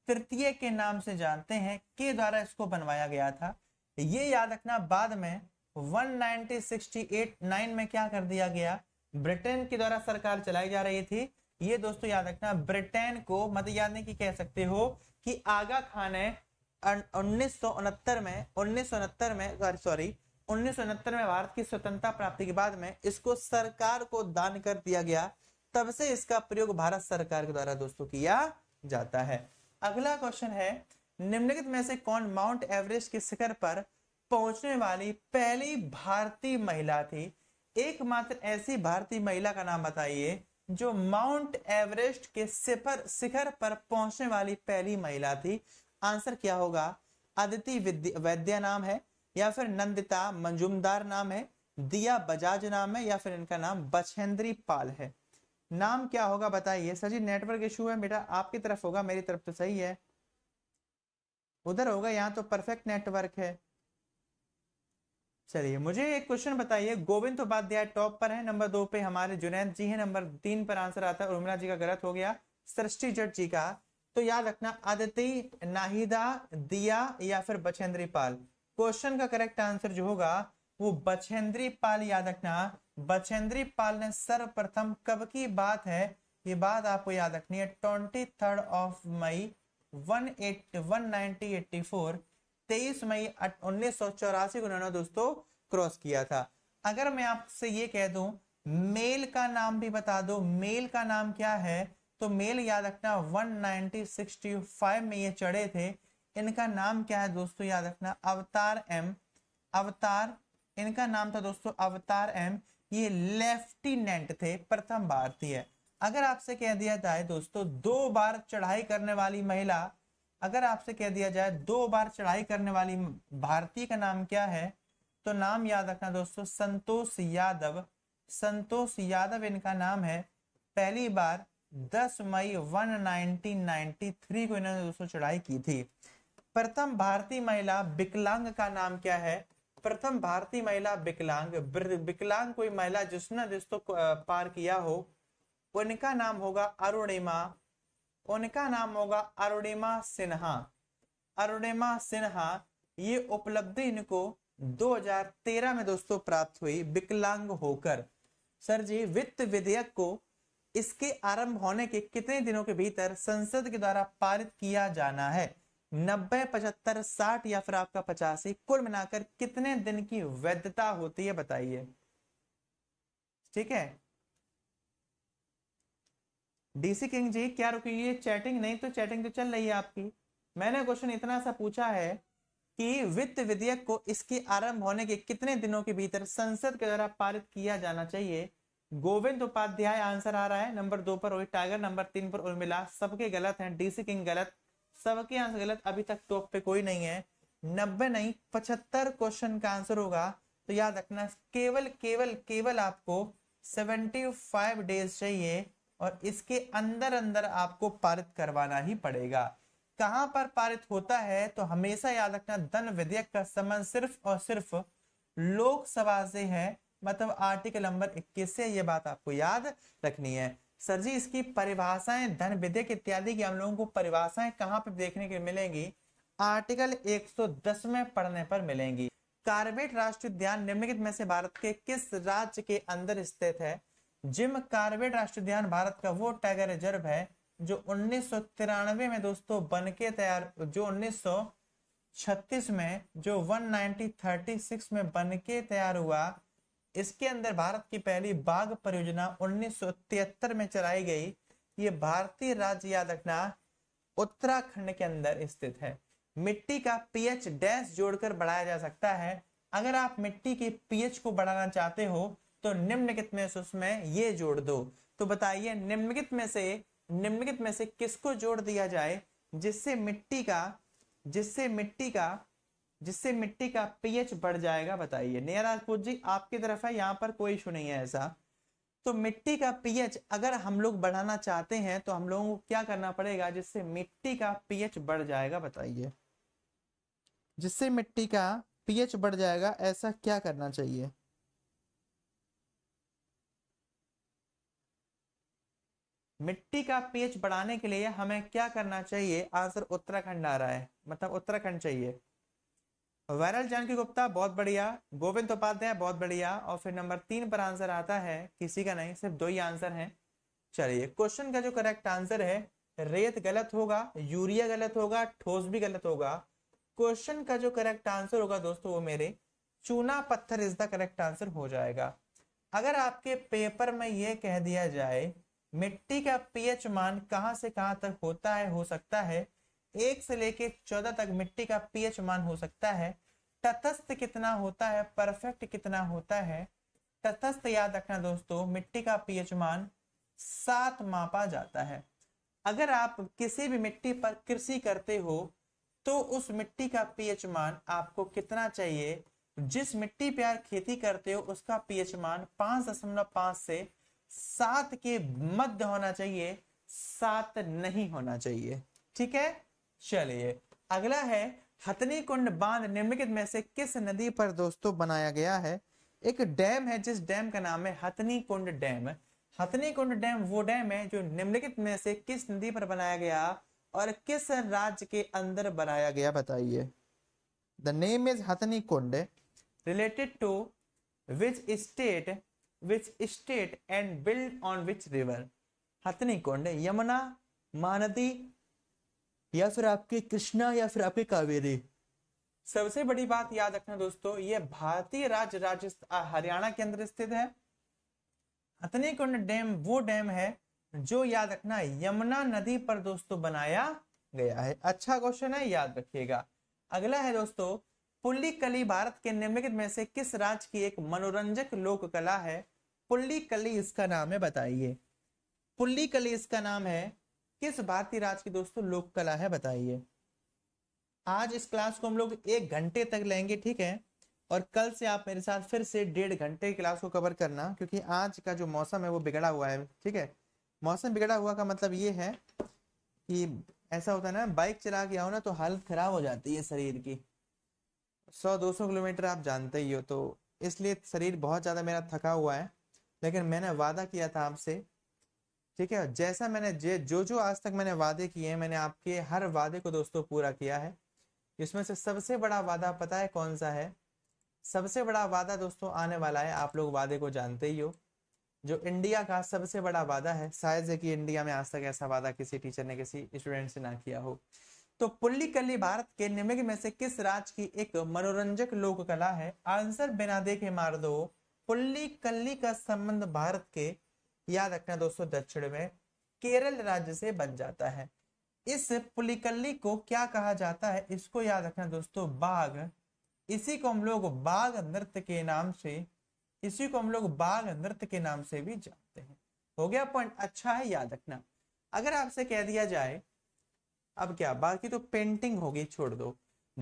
तृतीय के नाम से जानते हैं के द्वारा इसको बनवाया गया था ये याद रखना बाद में वन नाइन में क्या कर दिया गया ब्रिटेन के द्वारा सरकार चलाई जा रही थी ये दोस्तों याद रखना ब्रिटेन को मत मतलब याद नहीं कि कह सकते हो कि आगा खान ने उन्नीस में उन्नीस में सॉरी उन्नीस में भारत की स्वतंत्रता प्राप्ति के बाद में इसको सरकार को दान कर दिया गया तब से इसका प्रयोग भारत सरकार के द्वारा दोस्तों किया जाता है अगला क्वेश्चन है निम्नलिखित में से कौन माउंट एवरेस्ट के शिखर पर पहुंचने वाली पहली भारतीय महिला थी एकमात्र ऐसी भारतीय महिला का नाम बताइए जो माउंट एवरेस्ट के शिखर शिखर पर पहुंचने वाली पहली महिला थी आंसर क्या होगा अदिति वैद्या नाम है या फिर नंदिता मंजुमदार नाम है दिया बजाज नाम है या फिर इनका नाम बछेंद्री पाल है नाम क्या होगा बताइए सर जी नेटवर्क इशू है बेटा आपकी तरफ होगा मेरी तरफ तो सही है उधर होगा यहाँ तो परफेक्ट नेटवर्क है चलिए मुझे एक क्वेश्चन बताइए गोविंद उपाध्याय टॉप पर है नंबर दो पे हमारे जुनैद जी है नंबर तीन पर आंसर आता है उर्मिला जी का गलत हो गया सृष्टि जट जी का तो याद रखना आदित्य नाहिदा दिया या फिर बछेंद्री पाल क्वेश्चन का करेक्ट आंसर जो होगा वो बछेंद्री पाल याद रखना बछेंद्री पाल ने सर्वप्रथम कब की बात है ये बात आपको याद रखनी है twenty third of May one eight one ninety eighty four तेईस मई उन्नीस सौ चौरासी को उन्होंने दोस्तों क्रॉस किया था अगर मैं आपसे ये कह दूं मेल का नाम भी बता दो मेल का नाम क्या है तो मेल याद रखना 1965 में ये चढ़े थे इनका नाम क्या है दोस्तों याद रखना अवतार एम अवतार इनका नाम था दोस्तों अवतार एम ये लेफ्टिनेंट थे प्रथम भारतीय अगर आपसे कह दिया जाए दोस्तों दो बार चढ़ाई करने वाली महिला अगर आपसे कह दिया जाए दो बार चढ़ाई करने वाली भारतीय का नाम क्या है तो नाम याद रखना दोस्तों संतोष यादव संतोष यादव इनका नाम है पहली बार 10 मई 1993 को इन्होंने दोस्तों चढ़ाई की थी प्रथम भारतीय महिला विकलांग का नाम क्या है प्रथम भारतीय महिला विकलांग विकलांग कोई महिला जिसने रिश्तों पार किया हो उनका नाम होगा अरुणिमा उनका नाम होगा अरुणिमा सिन्हा अरुणिमा सिन्हा ये उपलब्धि इनको 2013 में दोस्तों प्राप्त हुई विकलांग होकर सर जी वित्त विधेयक को इसके आरंभ होने के कितने दिनों के भीतर संसद के द्वारा पारित किया जाना है नब्बे पचहत्तर साठ या फिर आपका पचासी कुल मिलाकर कितने दिन की वैधता होती है बताइए ठीक है डीसी किंग जी क्या रुकी है चैटिंग नहीं तो चैटिंग तो चल रही है आपकी मैंने क्वेश्चन इतना सा पूछा है कि वित्त विधेयक को इसके आरंभ होने के कितने दिनों के भीतर संसद के द्वारा पारित किया जाना चाहिए गोविंद उपाध्याय आंसर आ रहा है नंबर दो पर रोहित टाइगर नंबर तीन पर उर्मिला सबके गलत हैं डीसी किंग गलत सबके आंसर गलत अभी तक टॉप पे कोई नहीं है नब्बे नहीं पचहत्तर क्वेश्चन का आंसर होगा तो याद रखना केवल केवल केवल आपको सेवेंटी फाइव डेज चाहिए और इसके अंदर अंदर आपको पारित करवाना ही पड़ेगा कहां पर पारित होता है तो हमेशा याद रखना धन विधेयक का समन सिर्फ और सिर्फ लोकसभा से है मतलब आर्टिकल नंबर 21 से यह बात आपको याद रखनी है सर जी इसकी परिभाषाएं धन विधेयक इत्यादि की हम लोगों को परिभाषाएं कहाँ पर देखने के मिलेंगी आर्टिकल 110 में पढ़ने पर मिलेंगी कार्बेट राष्ट्रीय उद्यान निम्नलिखित में से भारत के किस राज्य के अंदर स्थित है जिम कार्बेट राष्ट्रीय उद्यान भारत का वो टाइगर रिजर्व है जो उन्नीस में दोस्तों बन तैयार जो उन्नीस में जो सिक्स में बनके तैयार हुआ इसके अंदर भारत की पहली बाघ परियोजना उन्नीस में चलाई गई ये भारतीय राज्य याद रखना उत्तराखंड के अंदर स्थित है मिट्टी का पीएच डैश जोड़कर बढ़ाया जा सकता है अगर आप मिट्टी के पीएच को बढ़ाना चाहते हो तो निम्नलिखित में से उसमें ये जोड़ दो तो बताइए निम्नलिखित में से निम्नलिखित में से किसको जोड़ दिया जाए जिससे मिट्टी का जिससे मिट्टी का जिससे मिट्टी का पीएच बढ़ जाएगा बताइए राजपूत जी आपकी तरफ है यहाँ पर कोई इशू नहीं है ऐसा तो मिट्टी का पीएच अगर हम लोग बढ़ाना चाहते हैं तो हम लोगों को क्या करना पड़ेगा जिससे मिट्टी का पीएच बढ़ जाएगा बताइए जिससे मिट्टी का पीएच बढ़ जाएगा ऐसा क्या करना चाहिए मिट्टी का पीएच बढ़ाने के लिए हमें क्या करना चाहिए आंसर उत्तराखंड आ रहा है मतलब उत्तराखंड चाहिए वायरल जानकी गुप्ता बहुत बढ़िया गोविंद उपाध्याय बहुत बढ़िया और फिर नंबर तीन पर आंसर आता है किसी का नहीं सिर्फ दो ही आंसर है चलिए क्वेश्चन का जो करेक्ट आंसर है रेत गलत होगा यूरिया गलत होगा ठोस भी गलत होगा क्वेश्चन का जो करेक्ट आंसर होगा दोस्तों वो मेरे चूना पत्थर इज द करेक्ट आंसर हो जाएगा अगर आपके पेपर में यह कह दिया जाए मिट्टी का पीएच मान कहां से कहां तक होता है हो सकता है एक से लेके चौदह तक मिट्टी का पीएच मान हो सकता है तटस्थ कितना होता है परफेक्ट कितना होता है तटस्थ याद रखना दोस्तों मिट्टी का पीएच मान सात मापा जाता है अगर आप किसी भी मिट्टी पर कृषि करते हो तो उस मिट्टी का पीएच मान आपको कितना चाहिए जिस मिट्टी पे आप खेती करते हो उसका पीएच मान पांच दशमलव पांच से सात के मध्य होना चाहिए सात नहीं होना चाहिए ठीक है चलिए अगला है हथनी कुंड बांध निम्नलिखित में से किस नदी पर दोस्तों बनाया गया है एक डैम है जिस डैम का नाम है हथनी कुंड डैम हथनी कुंड डैम वो डैम है जो निम्नलिखित में से किस नदी पर बनाया गया और किस राज्य के अंदर बनाया गया बताइए the name is Hathni Kund related to which state which state and build on which river Hathni Kund Yamuna Mahanadi या फिर आपके कृष्णा या फिर आपके कावेरी सबसे बड़ी बात याद रखना दोस्तों ये भारतीय राज्य राजस्थान हरियाणा के अंदर स्थित है हथनीकुंड डैम वो डैम है जो याद रखना यमुना नदी पर दोस्तों बनाया गया है अच्छा क्वेश्चन है याद रखिएगा अगला है दोस्तों पुल्ली कली भारत के निम्नलिखित में से किस राज्य की एक मनोरंजक लोक कला है पुल्ली कली इसका नाम है बताइए पुल्ली कली इसका नाम है किस भारतीय राज की दोस्तों लोक कला है बताइए आज इस क्लास को हम लोग एक घंटे तक लेंगे ठीक है और कल से आप मेरे साथ फिर से डेढ़ घंटे क्लास को कवर करना क्योंकि आज का जो मौसम है वो बिगड़ा हुआ है ठीक है मौसम बिगड़ा हुआ का मतलब ये है कि ऐसा होता है ना बाइक चला के आओ ना तो हालत खराब हो जाती है शरीर की सौ दो सौ किलोमीटर आप जानते ही हो तो इसलिए शरीर बहुत ज़्यादा मेरा थका हुआ है लेकिन मैंने वादा किया था आपसे ठीक है जैसा मैंने जो जो आज तक मैंने वादे किए हैं मैंने आपके हर वादे को दोस्तों पूरा किया है इसमें से सबसे बड़ा वादा पता है कौन सा है सबसे बड़ा वादा दोस्तों आने वाला है आप लोग वादे को जानते ही हो जो इंडिया का सबसे बड़ा वादा है शायद है कि इंडिया में आज तक ऐसा वादा किसी टीचर ने किसी स्टूडेंट से ना किया हो तो पुल्लिकली भारत के निम्न में से किस राज्य की एक मनोरंजक लोक कला है आंसर बिना दे के मार दो पुल्लिकली का संबंध भारत के याद रखना दोस्तों दक्षिण में केरल राज्य से बन जाता है इस पुलिकली को क्या कहा जाता है इसको याद रखना दोस्तों बाघ इसी को हम लोग बाघ नृत्य के नाम से इसी को हम लोग बाघ नृत्य के नाम से भी जानते हैं हो गया पॉइंट अच्छा है याद रखना अगर आपसे कह दिया जाए अब क्या बाकी तो पेंटिंग होगी छोड़ दो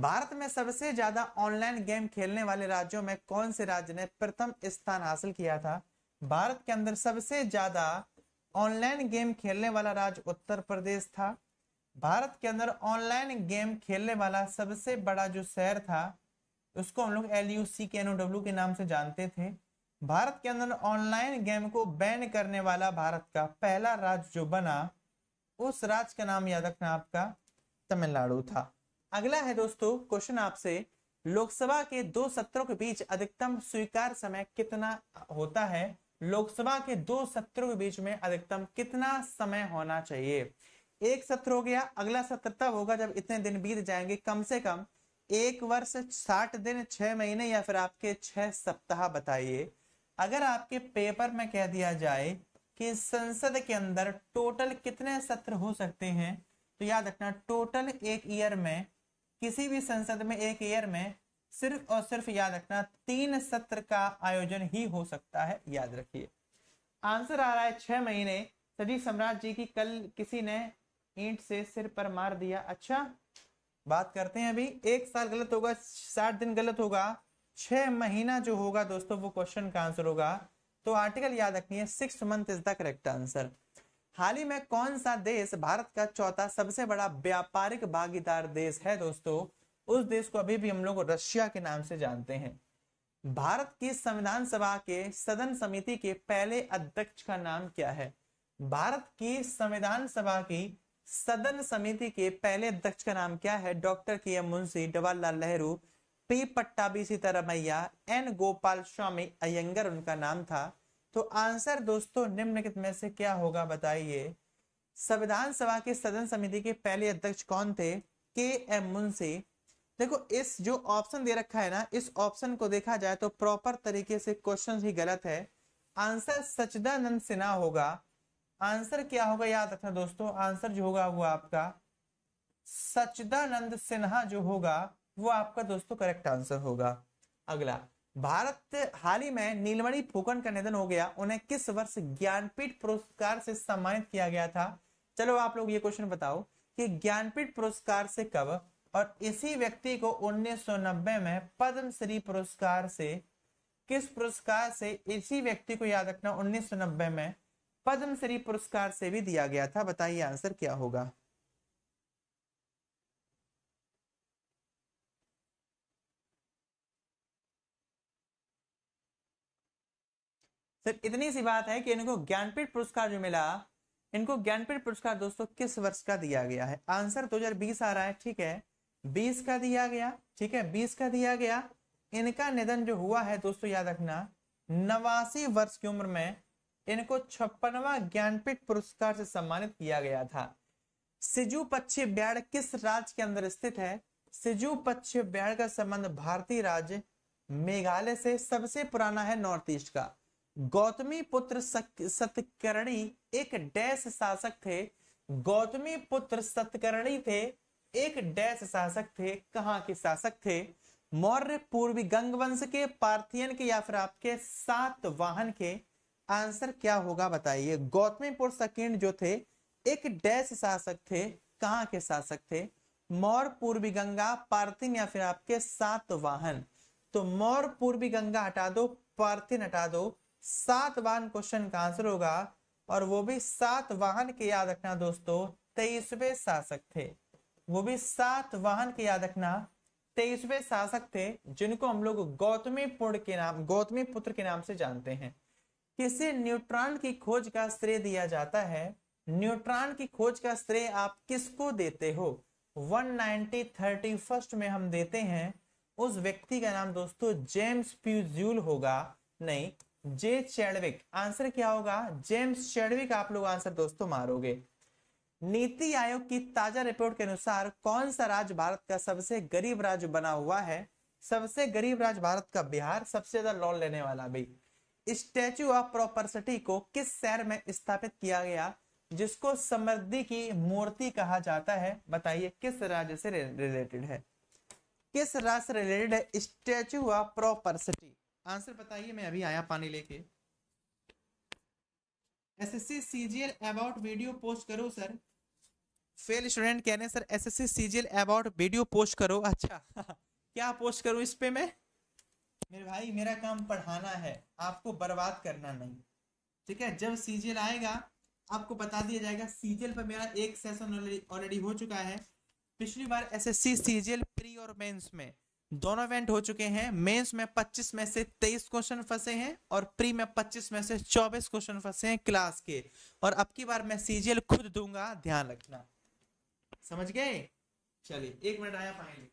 भारत में सबसे ज्यादा ऑनलाइन गेम खेलने वाले राज्यों में कौन से राज्य ने प्रथम स्थान हासिल किया था भारत के अंदर सबसे ज्यादा ऑनलाइन गेम खेलने वाला राज्य उत्तर प्रदेश था भारत के अंदर ऑनलाइन गेम खेलने वाला सबसे बड़ा जो शहर था उसको हम लोग एल यू सी के एन के नाम से जानते थे भारत के अंदर ऑनलाइन गेम को बैन करने वाला भारत का पहला राज्य जो बना उस राज्य का नाम याद रखना आपका तमिलनाडु था अगला है दोस्तों क्वेश्चन आपसे लोकसभा के दो सत्रों के बीच अधिकतम स्वीकार समय कितना होता है लोकसभा के दो सत्रों के बीच में अधिकतम कितना समय होना चाहिए एक सत्र हो गया अगला सत्र तब होगा जब इतने दिन बीत जाएंगे कम से कम एक वर्ष साठ दिन छह महीने या फिर आपके छह सप्ताह बताइए अगर आपके पेपर में कह दिया जाए कि संसद के अंदर टोटल कितने सत्र हो सकते हैं तो याद रखना टोटल एक ईयर में किसी भी संसद में एक ईयर में सिर्फ और सिर्फ याद रखना तीन सत्र का आयोजन ही हो सकता है याद रखिए आंसर आ रहा है छह महीने सजी सम्राट जी की कल किसी ने ईंट से सिर पर मार दिया अच्छा बात करते हैं अभी एक साल गलत होगा साठ दिन गलत होगा छह महीना जो होगा दोस्तों वो क्वेश्चन का आंसर होगा तो आर्टिकल याद रखनी six month is the correct answer हाल ही में कौन सा देश भारत का चौथा सबसे बड़ा व्यापारिक भागीदार देश है दोस्तों उस देश को अभी भी हम लोग रशिया के नाम से जानते हैं भारत की संविधान सभा के सदन समिति के पहले अध्यक्ष का नाम क्या है भारत की संविधान सभा की सदन समिति के पहले अध्यक्ष का नाम क्या है doctor K M Munshi Jawaharlal Nehru P Pattabhi Sitaramayya N Gopalaswami Ayyangar उनका नाम था तो आंसर दोस्तों निम्नलिखित में से क्या होगा बताइए संविधान सभा के सदन समिति के पहले अध्यक्ष कौन थे के एम मुंशी देखो इस जो ऑप्शन दे रखा है ना इस ऑप्शन को देखा जाए तो प्रॉपर तरीके से क्वेश्चन ही गलत है आंसर सचदानंद सिन्हा होगा आंसर क्या होगा याद रखना दोस्तों आंसर जो होगा वो आपका सचदानंद सिन्हा जो होगा वो आपका दोस्तों करेक्ट आंसर होगा अगला भारत हाल ही में नीलमणि फूकन का निधन हो गया उन्हें किस वर्ष ज्ञानपीठ पुरस्कार से सम्मानित किया गया था चलो आप लोग ये क्वेश्चन बताओ कि ज्ञानपीठ पुरस्कार से कब और इसी व्यक्ति को 1990 में पद्मश्री पुरस्कार से किस पुरस्कार से इसी व्यक्ति को याद रखना 1990 में पद्मश्री पुरस्कार से भी दिया गया था बताइए आंसर क्या होगा सर इतनी सी बात है कि इनको ज्ञानपीठ पुरस्कार जो मिला इनको ज्ञानपीठ पुरस्कार दोस्तों किस वर्ष का दिया गया है आंसर 2020 आ रहा है ठीक है बीस का दिया गया ठीक है बीस का दिया गया इनका निधन जो हुआ है दोस्तों याद रखना नवासी वर्ष की उम्र में इनको छप्पनवा ज्ञानपीठ पुरस्कार से सम्मानित किया गया था सिजू पक्षी ब्याड़ किस राज्य के अंदर स्थित है सिजू पक्षी ब्याड़ का संबंध भारतीय राज्य मेघालय से सबसे पुराना है नॉर्थ ईस्ट का गौतमी पुत्र सतकर्णी एक डैश शासक थे गौतमी पुत्र सतकर्णी थे एक डैश शासक थे कहाँ के शासक थे मौर्य पूर्वी गंगवंश के पार्थियन के या फिर आपके सात वाहन के आंसर क्या होगा बताइए गौतमीपुर सकीर्ण जो थे एक डैश शासक थे कहाँ के शासक थे मौर्य पूर्वी गंगा पार्थिन या फिर आपके सात वाहन तो मौर्य पूर्वी गंगा हटा दो पार्थिन हटा दो सात वाहन क्वेश्चन का आंसर होगा और वो भी सात वाहन के याद रखना दोस्तों तेईसवे शासक थे वो भी सात वाहन के याद रखना तेईसवे शासक थे जिनको हम लोग गौतमी पुण्य के नाम गौतमी पुत्र के नाम से जानते हैं किसे न्यूट्रॉन की खोज का श्रेय दिया जाता है न्यूट्रॉन की खोज का श्रेय आप किसको देते हो वन थर्टी फर्स्ट में हम देते हैं उस व्यक्ति का नाम दोस्तों जेम्स प्यूज्यूल होगा नहीं जे चैडविक आंसर क्या होगा जेम्स चैडविक आप लोग आंसर दोस्तों मारोगे नीति आयोग की ताजा रिपोर्ट के अनुसार कौन सा राज्य भारत का सबसे गरीब राज्य बना हुआ है सबसे गरीब राज्य भारत का बिहार सबसे ज्यादा लोन लेने वाला भी स्टैच्यू ऑफ प्रॉपर्सिटी को किस शहर में स्थापित किया गया जिसको समृद्धि की मूर्ति कहा जाता है बताइए किस राज्य से रिलेटेड है किस राज्य से रिलेटेड है स्टैच्यू ऑफ प्रॉपर्सिटी आंसर बताइए मैं अभी आया पानी लेके SSC CGL about video post करो सर फेल स्टूडेंट कह रहे हैं sir SSC CGL about video post करो अच्छा क्या पोस्ट करूं इस पे मैं मेरे भाई मेरा काम पढ़ाना है आपको बर्बाद करना नहीं ठीक है जब सीजीएल आएगा आपको बता दिया जाएगा सीजीएल पर मेरा एक सेशन ऑलरेडी हो चुका है पिछली बार एसएससी सीजीएल प्री और मेंस में दोनों इवेंट हो चुके हैं मेंस में 25 में से 23 क्वेश्चन फंसे हैं और प्री में 25 में से 24 क्वेश्चन फंसे हैं क्लास के और अब की बार मैं सीजीएल खुद दूंगा ध्यान रखना समझ गए चलिए एक मिनट आया फाइनली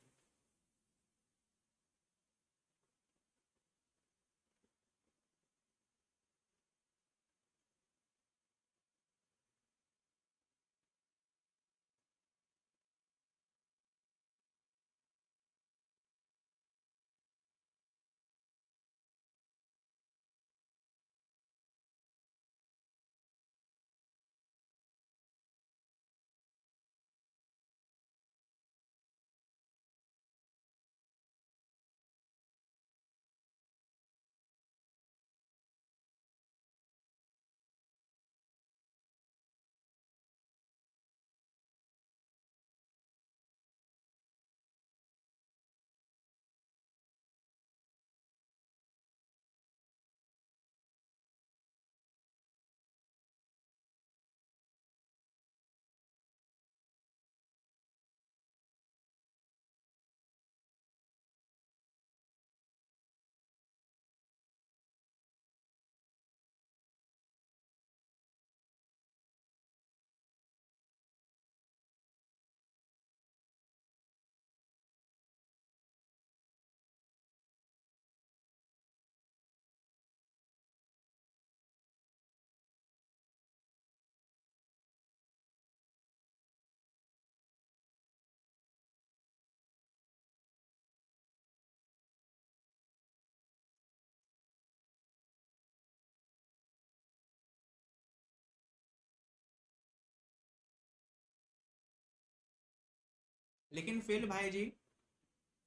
लेकिन फेल भाई जी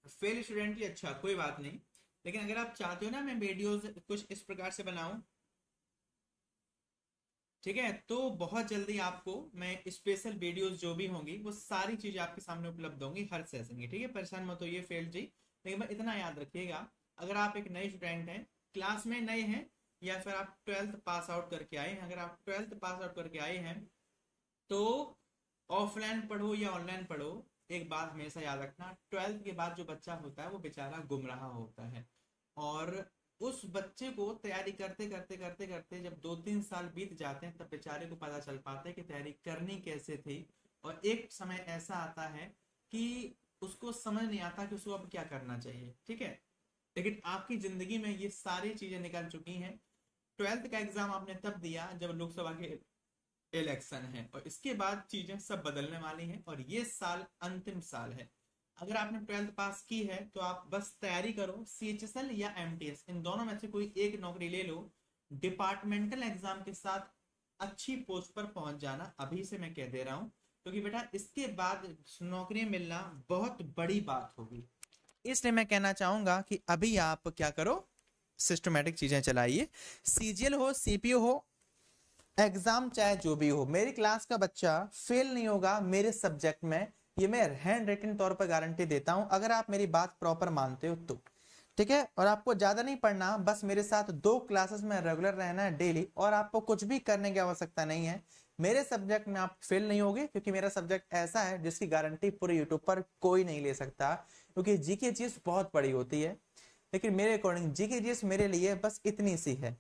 फेल स्टूडेंट ही अच्छा कोई बात नहीं लेकिन अगर आप चाहते हो ना मैं वीडियोस कुछ इस प्रकार से बनाऊं ठीक है तो बहुत जल्दी आपको मैं स्पेशल वीडियोस जो भी होंगी वो सारी चीजें आपके सामने उपलब्ध होंगी हर सेशन की ठीक है परेशान मत ये फेल जी लेकिन बस इतना याद रखिएगा अगर आप एक नए स्टूडेंट हैं क्लास में नए हैं या फिर आप ट्वेल्थ पास आउट करके आए हैं अगर आप ट्वेल्थ पास आउट करके आए हैं तो ऑफलाइन पढ़ो या ऑनलाइन पढ़ो एक बात हमेशा याद रखना ट्वेल्थ के बाद जो बच्चा होता है वो बेचारा गुम रहा होता है और उस बच्चे को तैयारी करते करते करते करते जब दो तीन साल बीत जाते हैं तब बेचारे को पता चल पाता है कि तैयारी करनी कैसे थी और एक समय ऐसा आता है कि उसको समझ नहीं आता कि उसको अब क्या करना चाहिए ठीक है लेकिन आपकी जिंदगी में ये सारी चीजें निकल चुकी हैं ट्वेल्थ का एग्जाम आपने तब दिया जब लोकसभा के इलेक्शन है और इसके बाद चीजें सब बदलने वाली हैं और ये साल अंतिम साल है अगर आपने ट्वेल्थ पास की है तो आप बस तैयारी करो सी एच एस एल या एम टी एस इन दोनों में से कोई एक नौकरी ले लो डिपार्टमेंटल एग्जाम के साथ अच्छी पोस्ट पर पहुंच जाना अभी से मैं कह दे रहा हूं क्योंकि तो बेटा इसके बाद नौकरी मिलना बहुत बड़ी बात होगी इसलिए मैं कहना चाहूंगा कि अभी आप क्या करो सिस्टमेटिक चीजें चलाइए सीजीएल हो सीपीओ हो एग्जाम चाहे जो भी हो मेरी क्लास का बच्चा फेल नहीं होगा मेरे सब्जेक्ट में ये मैं हैंड रिटन तौर पर गारंटी देता हूं अगर आप मेरी बात प्रॉपर मानते हो तो ठीक है और आपको ज्यादा नहीं पढ़ना बस मेरे साथ दो क्लासेस में रेगुलर रहना है डेली और आपको कुछ भी करने की आवश्यकता नहीं है मेरे सब्जेक्ट में आप फेल नहीं होगे क्योंकि मेरा सब्जेक्ट ऐसा है जिसकी गारंटी पूरे यूट्यूब पर कोई नहीं ले सकता क्योंकि जी चीज बहुत बड़ी होती है लेकिन मेरे अकॉर्डिंग जीके के चीज मेरे लिए बस इतनी सी है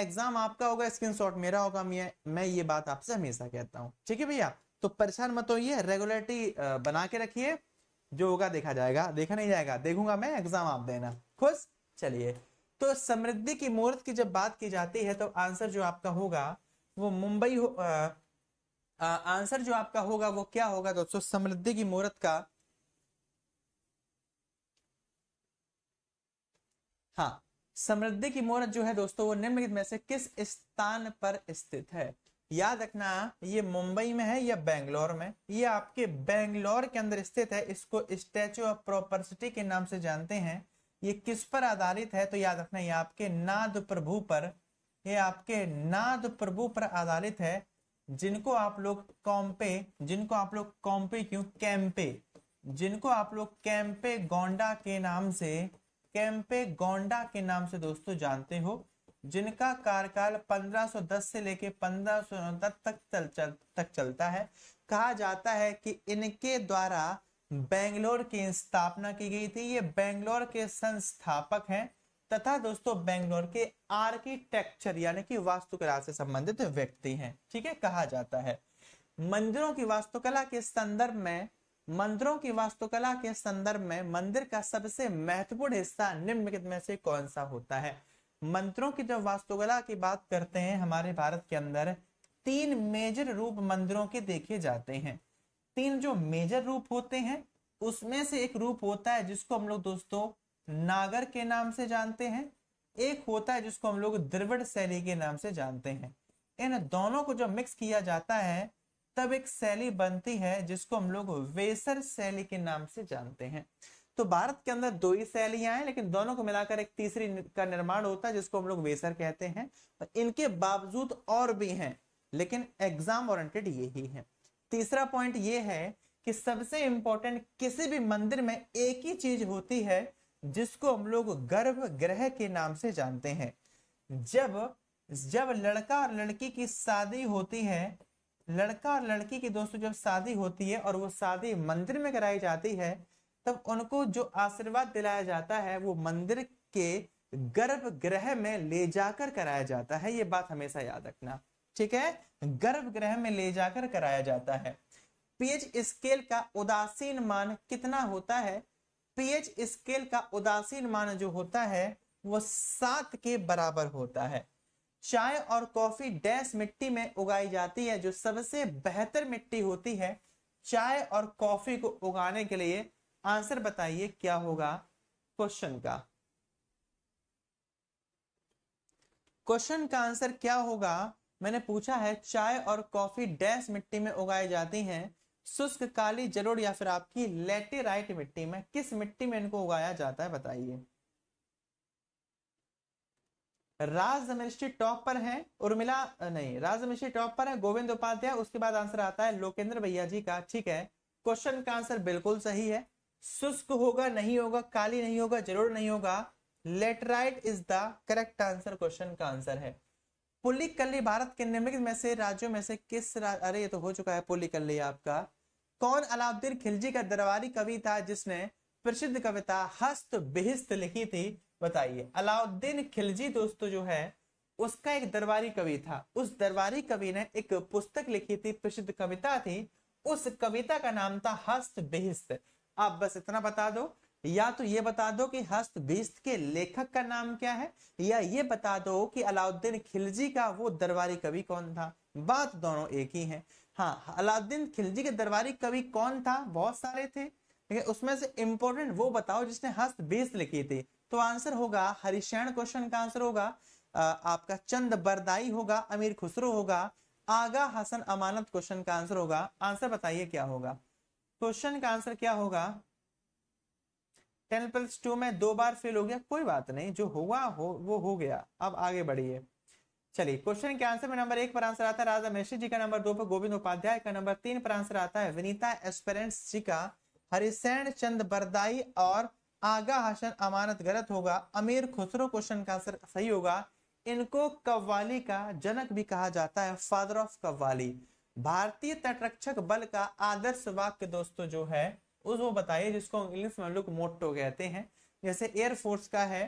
एग्जाम आपका होगा स्क्रीनशॉट मेरा होगा मैं मैं ये बात आपसे हमेशा कहता हूँ ठीक है भैया तो परेशान मत होइए रेगुलरिटी बना के रखिए जो होगा देखा जाएगा देखा नहीं जाएगा देखूंगा मैं एग्जाम आप देना खुश चलिए तो समृद्धि की मूर्त की जब बात की जाती है तो आंसर जो आपका होगा वो मुंबई हो, आंसर जो आपका होगा वो क्या होगा दोस्तों समृद्धि की मूर्त का हाँ समृद्धि की मूर्त जो है दोस्तों वो निम्नलिखित में से किस स्थान पर स्थित है याद रखना ये मुंबई में है या बेंगलोर में ये आपके बेंगलोर के अंदर स्थित है इसको स्टैचू ऑफ प्रॉपर्सिटी के नाम से जानते हैं ये किस पर आधारित है तो याद रखना ये आपके नाद प्रभु पर ये आपके नाद प्रभु पर आधारित है जिनको आप लोग कॉम्पे जिनको आप लोग कॉम्पे क्यों कैंपे जिनको आप लोग कैंपे गोंडा के नाम से कैंपे गोंडा के नाम से दोस्तों जानते हो जिनका कार्यकाल 1510 से लेकर पंद्रह तक तक, चल, चल, तक चलता है कहा जाता है कि इनके द्वारा बेंगलोर की स्थापना की गई थी ये बेंगलोर के संस्थापक हैं तथा दोस्तों बेंगलोर के आर्किटेक्चर यानी कि वास्तुकला से संबंधित व्यक्ति हैं ठीक है कहा जाता है मंदिरों की वास्तुकला के संदर्भ में मंदिरों की वास्तुकला के संदर्भ में मंदिर का सबसे महत्वपूर्ण हिस्सा निम्नलिखित में से कौन सा होता है मंदिरों की जब वास्तुकला की बात करते हैं हमारे भारत के अंदर तीन मेजर रूप मंदिरों के देखे जाते हैं तीन जो मेजर रूप होते हैं उसमें से एक रूप होता है जिसको हम लोग दोस्तों नागर के नाम से जानते हैं एक होता है जिसको हम लोग द्रविड़ शैली के नाम से जानते हैं इन दोनों को जब मिक्स किया जाता है तब एक शैली बनती है जिसको हम लोग वेसर शैली के नाम से जानते हैं तो भारत के अंदर दो ही शैलियां हैं लेकिन दोनों को मिलाकर एक तीसरी का निर्माण होता है जिसको हम लोग वेसर कहते हैं और इनके बावजूद और भी हैं लेकिन एग्जाम ओरिएंटेड यही है तीसरा पॉइंट ये है कि सबसे इंपॉर्टेंट किसी भी मंदिर में एक ही चीज होती है जिसको हम लोग गर्भ ग्रह के नाम से जानते हैं जब जब लड़का और लड़की की शादी होती है लड़का और लड़की की दोस्तों जब शादी होती है और वो शादी मंदिर में कराई जाती है तब उनको जो आशीर्वाद दिलाया जाता है वो मंदिर के गर्भगृह में ले जाकर कराया जाता है ये बात हमेशा याद रखना ठीक है गर्भगृह में ले जाकर कराया जाता है पीएच स्केल का उदासीन मान कितना होता है पीएच स्केल का उदासीन मान जो होता है वो सात के बराबर होता है चाय और कॉफी डैश मिट्टी में उगाई जाती है जो सबसे बेहतर मिट्टी होती है चाय और कॉफी को उगाने के लिए आंसर बताइए क्या होगा क्वेश्चन का क्वेश्चन का आंसर क्या होगा मैंने पूछा है चाय और कॉफी डैश मिट्टी में उगाई जाती हैं शुष्क काली जलोड़ या फिर आपकी लेटेराइट मिट्टी में किस मिट्टी में इनको उगाया जाता है बताइए राज टॉप पर हैं उर्मिला नहीं राज टॉप पर है गोविंद उपाध्याय उसके बाद आंसर आता है लोकेंद्र भैया जी का ठीक है क्वेश्चन का आंसर बिल्कुल सही है शुष्क होगा नहीं होगा काली नहीं होगा जरूर नहीं होगा laterite is the correct answer question का आंसर है पुलिकल्ली भारत के निम्नलिखित में से राज्यों में से किस रा... अरे ये तो हो चुका है पुलिकल्ली आपका कौन अलाउद्दीन खिलजी का दरबारी कवि था जिसने प्रसिद्ध कविता हस्त बिहिस्त लिखी थी बताइए अलाउद्दीन खिलजी दोस्तों जो है उसका एक दरबारी कवि था उस दरबारी कवि ने एक पुस्तक लिखी थी प्रसिद्ध कविता थी उस कविता का नाम था हस्त बिहिस्त आप बस इतना बता दो या तो ये बता दो कि हस्त बिहिस्त के लेखक का नाम क्या है या ये बता दो कि अलाउद्दीन खिलजी का वो दरबारी कवि कौन था बात दोनों एक ही है हाँ अलाउद्दीन खिलजी के दरबारी कवि कौन था बहुत सारे थे उसमें से इंपॉर्टेंट वो बताओ जिसने हस्त बिहिस्त लिखी थी तो आंसर होगा हरिशैन क्वेश्चन का आंसर होगा आपका चंद बरदाई होगा अमीर खुसरो होगा आगा हसन अमानत क्वेश्चन का आंसर होगा आंसर बताइए क्या होगा क्वेश्चन का आंसर क्या होगा टेन प्लस टू में दो बार फेल हो गया कोई बात नहीं जो हुआ हो वो हो गया अब आगे बढ़िए चलिए क्वेश्चन के आंसर में नंबर एक पर आंसर आता है राजा मिश्री जी का नंबर दो पर गोविंद उपाध्याय का नंबर तीन पर आंसर आता है विनीता एस्पेरेंट्स जी का हरिशैन चंद बरदाई और आगा हसन अमानत गलत होगा अमीर खुसरो क्वेश्चन का आंसर सही होगा इनको कव्वाली का जनक भी कहा जाता है फादर ऑफ कव्वाली भारतीय तटरक्षक बल का आदर्श वाक्य दोस्तों जो है उस वो बताइए जिसको इंग्लिश में लुक मोटो कहते हैं जैसे एयरफोर्स का है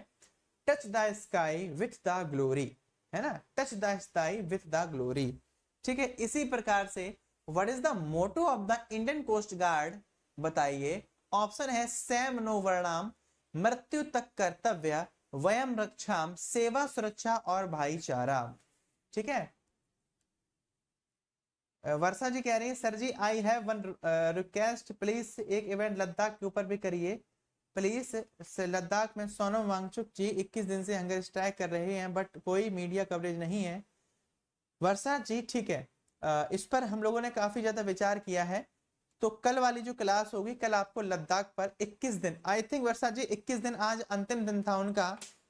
touch the sky with the glory है ना touch the sky with the glory ठीक है इसी प्रकार से what is the motto of the Indian coast guard बताइए ऑप्शन है सैम नोवर्णाम मृत्यु तक कर्तव्य वयम रक्षाम सेवा सुरक्षा और भाईचारा ठीक है वर्षा जी कह रही है sir ji I have one request please एक इवेंट लद्दाख के ऊपर भी करिए प्लीज लद्दाख में सोनम वांगचुक जी 21 दिन से हंगर स्ट्राइक कर रहे हैं बट कोई मीडिया कवरेज नहीं है वर्षा जी ठीक है इस पर हम लोगों ने काफी ज्यादा विचार किया है तो कल वाली जो क्लास होगी कल आपको लद्दाख पर 21 दिन आई थिंक वर्षा जी 21 दिन आज अंतिम दिन था उनका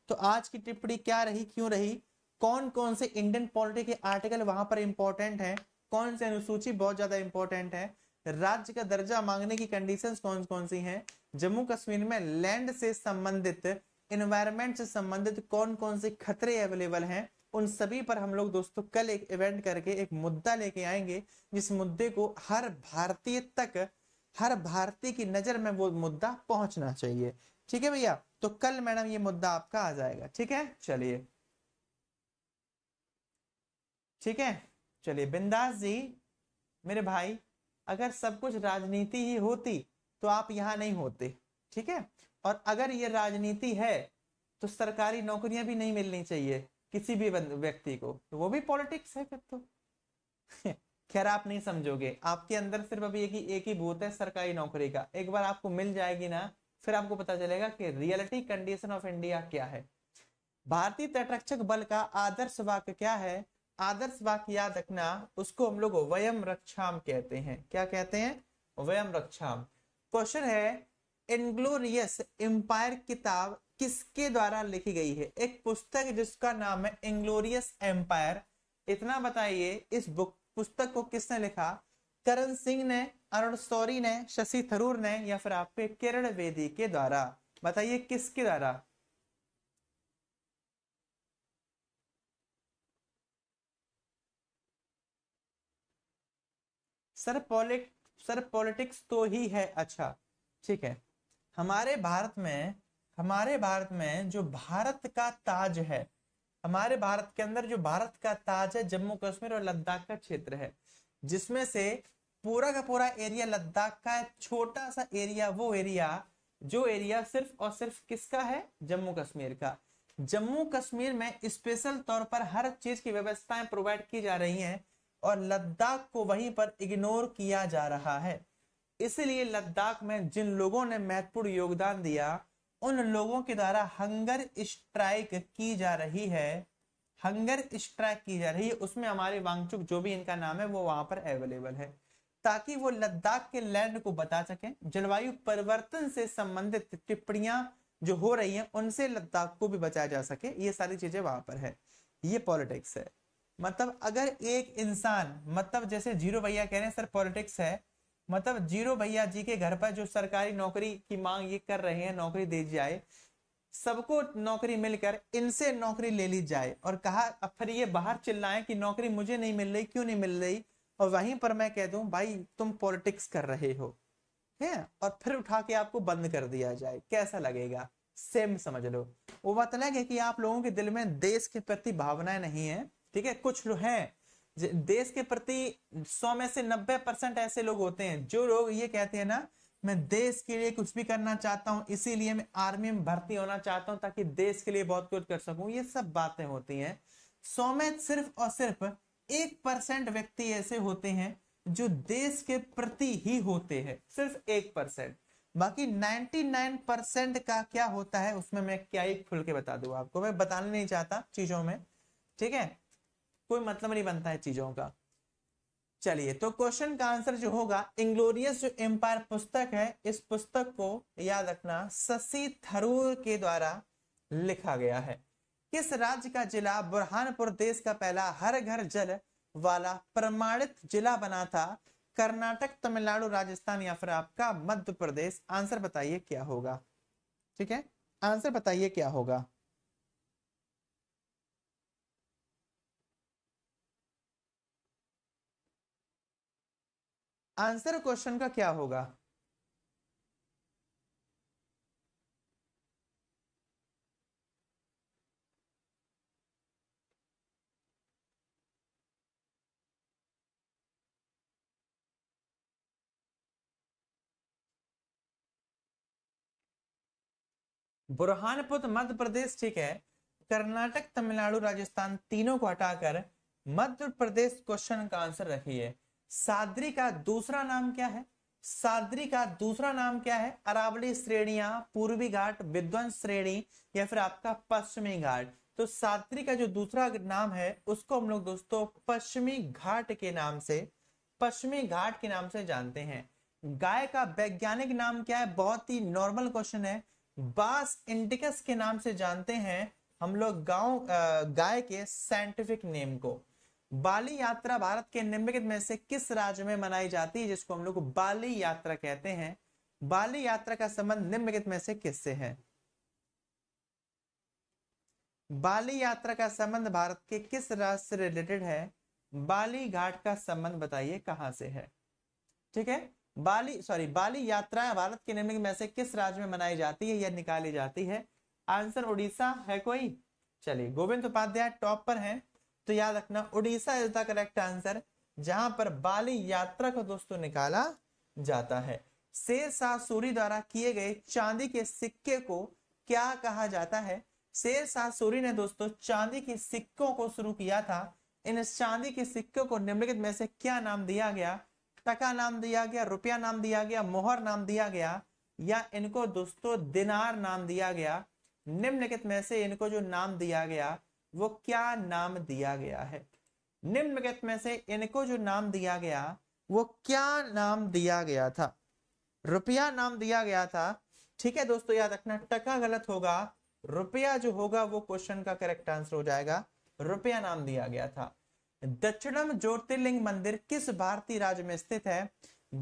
तो आज की टिप्पणी क्या रही क्यों रही कौन कौन से इंडियन पॉलिटी के आर्टिकल वहां पर इंपॉर्टेंट है कौन से अनुसूची बहुत ज्यादा इंपॉर्टेंट है राज्य का दर्जा मांगने की कंडीशन कौन कौन सी है जम्मू कश्मीर में लैंड से संबंधित इन्वायरमेंट से संबंधित कौन कौन से खतरे अवेलेबल हैं उन सभी पर हम लोग दोस्तों कल एक इवेंट करके एक मुद्दा लेके आएंगे जिस मुद्दे को हर भारतीय तक हर भारतीय की नजर में वो मुद्दा पहुंचना चाहिए ठीक है भैया तो कल मैडम ये मुद्दा आपका आ जाएगा ठीक है चलिए ठीक है चलिए बिंदास जी मेरे भाई अगर सब कुछ राजनीति ही होती तो आप यहां नहीं होते ठीक है और अगर ये राजनीति है तो सरकारी नौकरियां भी नहीं मिलनी चाहिए किसी भी व्यक्ति को तो वो भी पॉलिटिक्स है फिर तो खैर आप नहीं समझोगे आपके अंदर सिर्फ अभी एक ही एक ही भूत है सरकारी नौकरी का एक बार आपको मिल जाएगी ना फिर आपको पता चलेगा कि रियलिटी कंडीशन ऑफ इंडिया क्या है भारतीय तटरक्षक बल का आदर्श वाक्य क्या है आदर्श वाक्य याद रखना उसको हम लोग वयम रक्षाम कहते हैं क्या कहते हैं वयम रक्षाम क्वेश्चन है इनग्लोरियस एम्पायर किताब किसके द्वारा लिखी गई है एक पुस्तक जिसका नाम है इंग्लोरियस एम्पायर इतना बताइए इस बुक पुस्तक को किसने लिखा करण सिंह ने अरुण सौरी ने शशि थरूर ने या फिर आपके किरण वेदी के द्वारा बताइए किसके द्वारा सर पॉलिट सर पॉलिटिक्स तो ही है अच्छा ठीक है हमारे भारत में हमारे भारत में जो भारत का ताज है हमारे भारत के अंदर जो भारत का ताज है जम्मू कश्मीर और लद्दाख का क्षेत्र है जिसमें से पूरा का पूरा एरिया लद्दाख का है छोटा सा एरिया वो एरिया जो एरिया सिर्फ और सिर्फ किसका है जम्मू कश्मीर का जम्मू कश्मीर में स्पेशल तौर पर हर चीज की व्यवस्थाएं प्रोवाइड की जा रही हैं और लद्दाख को वहीं पर इग्नोर किया जा रहा है इसलिए लद्दाख में जिन लोगों ने महत्वपूर्ण योगदान दिया उन लोगों के द्वारा हंगर स्ट्राइक की जा रही है हंगर स्ट्राइक की जा रही है उसमें हमारे वांगचुक जो भी इनका नाम है वो वहां पर अवेलेबल है ताकि वो लद्दाख के लैंड को बता सकें जलवायु परिवर्तन से संबंधित टिप्पणियां जो हो रही हैं उनसे लद्दाख को भी बचाया जा सके ये सारी चीजें वहां पर है ये पॉलिटिक्स है मतलब अगर एक इंसान मतलब जैसे जीरो भैया कह रहे हैं सर पॉलिटिक्स है मतलब जीरो भैया जी के घर पर जो सरकारी नौकरी की मांग ये कर रहे हैं नौकरी दे जाए सबको नौकरी मिलकर इनसे नौकरी ले ली जाए और कहा अब फिर ये बाहर चिल्लाएं कि नौकरी मुझे नहीं मिल रही क्यों नहीं मिल रही और वहीं पर मैं कह दूं भाई तुम पॉलिटिक्स कर रहे हो है और फिर उठा के आपको बंद कर दिया जाए कैसा लगेगा सेम समझ लो वो मतलब है कि आप लोगों के दिल में देश के प्रति भावनाएं नहीं है ठीक है कुछ लोग हैं देश के प्रति सौ में से नब्बे परसेंट ऐसे लोग होते हैं जो लोग ये कहते हैं ना मैं देश के लिए कुछ भी करना चाहता हूँ इसीलिए मैं आर्मी में भर्ती होना चाहता हूँ ताकि देश के लिए बहुत कुछ कर सकूं ये सब बातें होती हैं सौ में सिर्फ और सिर्फ एक परसेंट व्यक्ति ऐसे होते हैं जो देश के प्रति ही होते हैं सिर्फ एक परसेंट बाकी नाइन परसेंट का क्या होता है उसमें मैं क्या एक खुल के बता दू आपको मैं बताना नहीं चाहता चीजों में ठीक है कोई मतलब नहीं बनता है चीजों का चलिए तो क्वेश्चन का आंसर जो होगा इंग्लोरियस जो एम्पायर पुस्तक है इस पुस्तक को याद रखना शशि थरूर के द्वारा लिखा गया है किस राज्य का जिला बुरहानपुर देश का पहला हर घर जल वाला प्रमाणित जिला बना था कर्नाटक तमिलनाडु राजस्थान या फिर आपका मध्य प्रदेश आंसर बताइए क्या होगा ठीक है आंसर बताइए क्या होगा आंसर क्वेश्चन का क्या होगा बुरहानपुर तो मध्य प्रदेश ठीक है कर्नाटक तमिलनाडु राजस्थान तीनों को हटाकर मध्य प्रदेश क्वेश्चन का आंसर रखिए साद्री का दूसरा नाम क्या है सादरी का दूसरा नाम क्या है अरावली श्रेणिया पूर्वी घाट विद्वंस श्रेणी या फिर आपका पश्चिमी घाट तो सादरी का जो दूसरा नाम है उसको हम लोग दोस्तों पश्चिमी घाट के नाम से पश्चिमी घाट के नाम से जानते हैं गाय का वैज्ञानिक नाम क्या है बहुत ही नॉर्मल क्वेश्चन है बास इंडिकस के नाम से जानते हैं हम लोग गांव गाय के साइंटिफिक नेम को बाली यात्रा भारत के निम्नलिखित में से किस राज्य में मनाई जाती है जिसको हम लोग बाली यात्रा कहते हैं बाली यात्रा का संबंध निम्नलिखित में से किससे है बाली यात्रा का संबंध भारत के किस राज्य से रिलेटेड है बाली घाट का संबंध बताइए कहां से है ठीक है बाली सॉरी बाली यात्रा भारत के निम्नलिखित में से किस राज्य में मनाई जाती है या निकाली जाती है आंसर उड़ीसा है कोई चलिए गोविंद उपाध्याय टॉप पर है तो याद रखना Orissa is the correct answer जहां पर बाली यात्रा को दोस्तों निकाला जाता है शेर शाह सूरी द्वारा किए गए चांदी के सिक्के को क्या कहा जाता है शेर शाह सूरी ने दोस्तों चांदी के सिक्कों को शुरू किया था इन चांदी के सिक्कों को निम्नलिखित में से क्या नाम दिया गया टका नाम दिया गया रुपया नाम दिया गया मोहर नाम दिया गया या इनको दोस्तों दिनार नाम दिया गया निम्नलिखित में से इनको जो नाम दिया गया वो क्या नाम दिया गया है निम्नगत में से इनको जो नाम दिया गया वो क्या नाम दिया गया था रुपया नाम दिया गया था ठीक है दोस्तों याद रखना टका गलत होगा रुपया जो होगा वो क्वेश्चन का करेक्ट आंसर हो जाएगा रुपया नाम दिया गया था दक्षिणम ज्योतिर्लिंग मंदिर किस भारतीय राज्य में स्थित है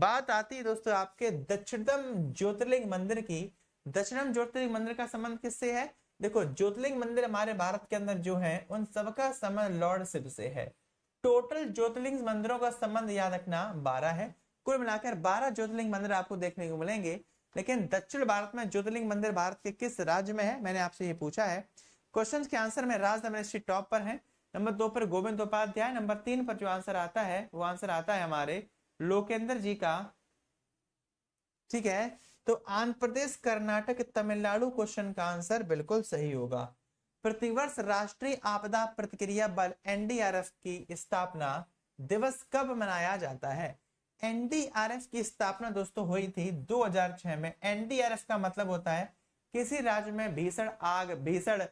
बात आती है दोस्तों आपके दक्षिणतम ज्योतिर्लिंग मंदिर की दक्षिणम ज्योतिर्लिंग मंदिर का संबंध किससे है देखो ज्योतिर्लिंग मंदिर हमारे भारत के अंदर जो है उन सबका संबंध लॉर्ड शिव से है टोटल ज्योतिर्लिंग मंदिरों का संबंध याद रखना बारह है कुल मिलाकर बारह ज्योतिर्लिंग मंदिर आपको देखने को मिलेंगे लेकिन दक्षिण भारत में ज्योतिर्लिंग मंदिर भारत के किस राज्य में है मैंने आपसे ये पूछा है क्वेश्चन के आंसर में राज टॉप पर है नंबर दो पर गोविंद उपाध्याय नंबर तीन पर जो आंसर आता है वो आंसर आता है हमारे लोकेंद्र जी का ठीक है तो आंध्र प्रदेश कर्नाटक तमिलनाडु क्वेश्चन का आंसर बिल्कुल सही होगा प्रतिवर्ष राष्ट्रीय आपदा प्रतिक्रिया बल एनडीआरएफ की स्थापना दिवस कब मनाया जाता है एनडीआरएफ की स्थापना दोस्तों हुई थी 2006 में एनडीआरएफ का मतलब होता है किसी राज्य में भीषण आग भीषण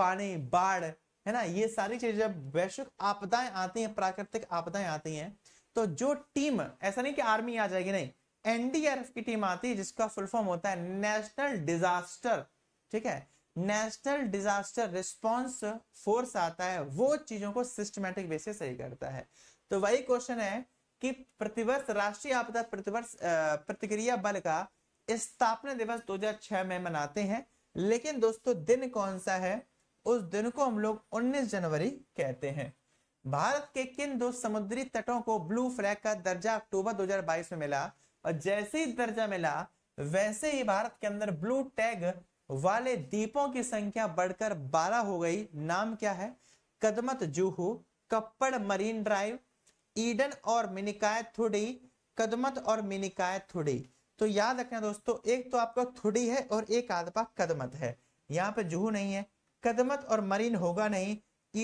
पानी बाढ़ है ना ये सारी चीजें जब वैश्विक आपदाएं आती हैं प्राकृतिक आपदाएं आती हैं तो जो टीम ऐसा नहीं कि आर्मी आ जाएगी नहीं एनडीआरएफ की टीम आती है जिसका फुल फॉर्म होता है नेशनल डिजास्टर ठीक है नेशनल डिजास्टर रिस्पांस फोर्स आता है वो चीजों को सिस्टमेटिक बेसिस सही करता है तो वही क्वेश्चन है कि प्रतिवर्ष राष्ट्रीय आपदा प्रतिवर्ष प्रतिक्रिया बल का स्थापना दिवस 2006 में मनाते हैं लेकिन दोस्तों दिन कौन सा है उस दिन को हम लोग 19 जनवरी कहते हैं भारत के किन दो समुद्री तटों को ब्लू फ्लैग का दर्जा अक्टूबर 2022 में मिला और जैसे ही दर्जा मिला वैसे ही भारत के अंदर ब्लू टैग वाले दीपों की संख्या बढ़कर 12 हो गई नाम क्या है Kadmat Juhu Kappad Marine Drive Eden और मिनिकाय थुड़ी कदमत और मिनिकाय थुड़ी तो याद रखना दोस्तों एक तो आपका थुड़ी है और एक आधपा कदमत है यहाँ पे जूहू नहीं है कदमत और मरीन होगा नहीं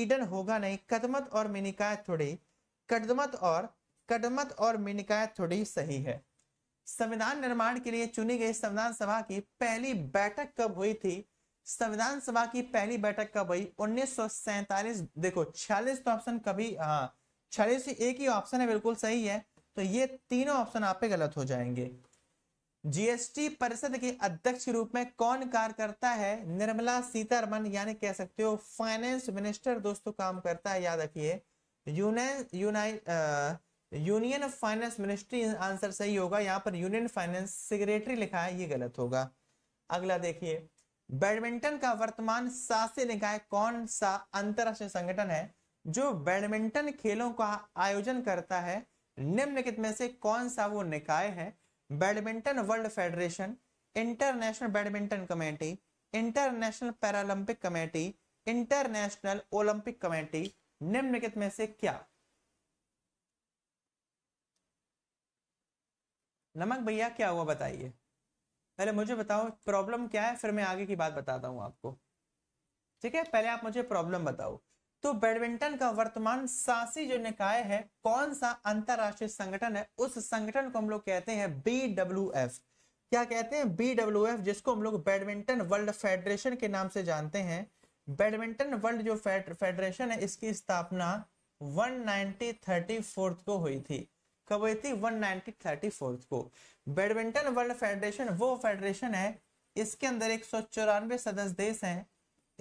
ईडन होगा नहीं कदमत और मिनिकाय थोड़ी कदमत और कदमत और मिनिकाय थोड़ी सही है संविधान निर्माण के लिए चुनी गई संविधान सभा की पहली बैठक कब हुई थी संविधान सभा की पहली बैठक कब हुई उन्नीस देखो छियालीस तो ऑप्शन कभी हाँ छियालीस एक ही ऑप्शन है बिल्कुल सही है तो ये तीनों ऑप्शन आप पे गलत हो जाएंगे जीएसटी परिषद के अध्यक्ष के रूप में कौन कार्य करता है निर्मला सीतारमन यानी कह सकते हो फाइनेंस मिनिस्टर दोस्तों काम करता है याद रखिए uni uni union of finance ministry answer सही होगा यहाँ पर यूनियन फाइनेंस सेक्रेटरी लिखा है ये गलत होगा अगला देखिए बैडमिंटन का वर्तमान शासी निकाय कौन सा अंतरराष्ट्रीय संगठन है जो बैडमिंटन खेलों का आयोजन करता है निम्नलिखित में से कौन सा वो निकाय है badminton world federation international badminton committee international Paralympic committee international Olympic committee निम्नलिखित में से क्या नमक भैया क्या हुआ बताइए पहले मुझे बताओ प्रॉब्लम क्या है फिर मैं आगे की बात बताता हूँ आपको ठीक है पहले आप मुझे प्रॉब्लम बताओ तो बैडमिंटन का वर्तमान सासी जो निकाय है कौन सा अंतरराष्ट्रीय संगठन है उस संगठन को हम लोग कहते हैं बी एफ क्या कहते हैं बी एफ जिसको हम लोग बैडमिंटन वर्ल्ड फेडरेशन के नाम से जानते हैं बैडमिंटन वर्ल्ड जो फेडरेशन है इसकी स्थापना फोर्थ को हुई थी कब हुई थी वन नाइनटीन को बैडमिंटन वर्ल्ड फेडरेशन वो फेडरेशन है इसके अंदर एक सौ चौरानवे सदस्य देश हैं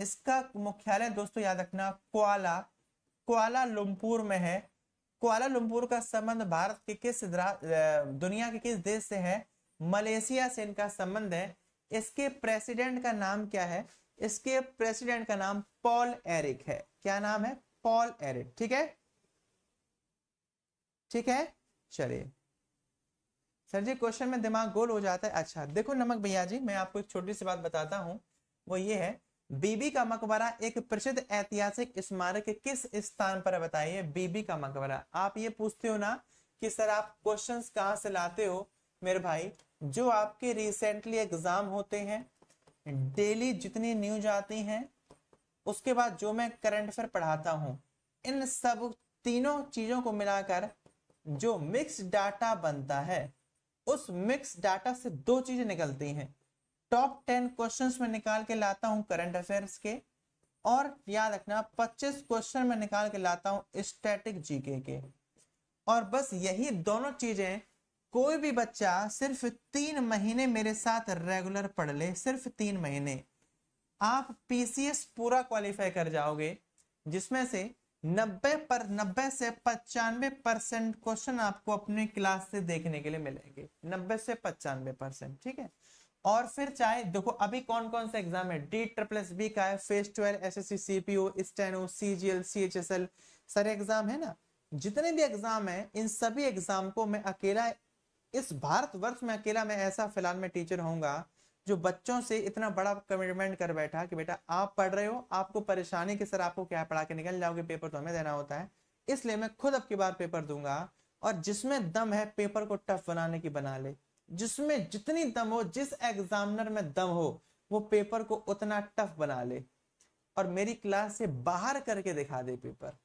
इसका मुख्यालय दोस्तों याद रखना क्वाला क्वाला लुमपुर में है क्वाला लुमपुर का संबंध भारत के किस दुनिया के किस देश से है मलेशिया से इनका संबंध है इसके प्रेसिडेंट का नाम क्या है इसके प्रेसिडेंट का नाम पॉल एरिक है क्या नाम है पॉल एरिक ठीक है ठीक है चलिए सर जी क्वेश्चन में दिमाग गोल हो जाता है अच्छा देखो नमक भैया जी मैं आपको एक छोटी सी बात बताता हूँ वो ये है बीबी का मकबरा एक प्रसिद्ध ऐतिहासिक स्मारक किस स्थान पर बताइए बीबी का मकबरा आप ये पूछते हो ना कि सर आप क्वेश्चन कहाँ से लाते हो मेरे भाई जो आपके रिसेंटली एग्जाम होते हैं डेली जितनी न्यूज आती हैं उसके बाद जो मैं करंट अफेयर पढ़ाता हूँ इन सब तीनों चीजों को मिलाकर जो मिक्स डाटा बनता है उस मिक्स डाटा से दो चीजें निकलती हैं टॉप टेन क्वेश्चन में निकाल के लाता हूं करंट अफेयर्स के और याद रखना पच्चीस क्वेश्चन में निकाल के लाता हूं स्टैटिक जीके के और बस यही दोनों चीजें कोई भी बच्चा सिर्फ तीन महीने मेरे साथ रेगुलर पढ़ ले सिर्फ तीन महीने आप पीसीएस पूरा क्वालिफाई कर जाओगे जिसमें से नब्बे पर नब्बे से पचानवे परसेंट क्वेश्चन आपको अपनी क्लास से देखने के लिए मिलेंगे नब्बे से पचानवे परसेंट ठीक है और फिर चाहे देखो अभी कौन कौन सा एग्जाम है डी ट्रिपल एस बी का है phase twelve S S C C P O steno C G L C H S L सारे एग्जाम है ना जितने भी एग्जाम है इन सभी एग्जाम को मैं अकेला इस भारत वर्ष में अकेला मैं ऐसा फिलहाल मैं टीचर होऊंगा जो बच्चों से इतना बड़ा कमिटमेंट कर बैठा कि बेटा आप पढ़ रहे हो आपको परेशानी के सर आपको क्या पढ़ा के निकल जाओगे पेपर तो हमें देना होता है इसलिए मैं खुद अब की बार पेपर दूंगा और जिसमें दम है पेपर को टफ बनाने की बना ले जिसमें जितनी दम हो जिस एग्जामिनर में दम हो वो पेपर को उतना टफ बना ले और मेरी क्लास से बाहर करके दिखा दे पेपर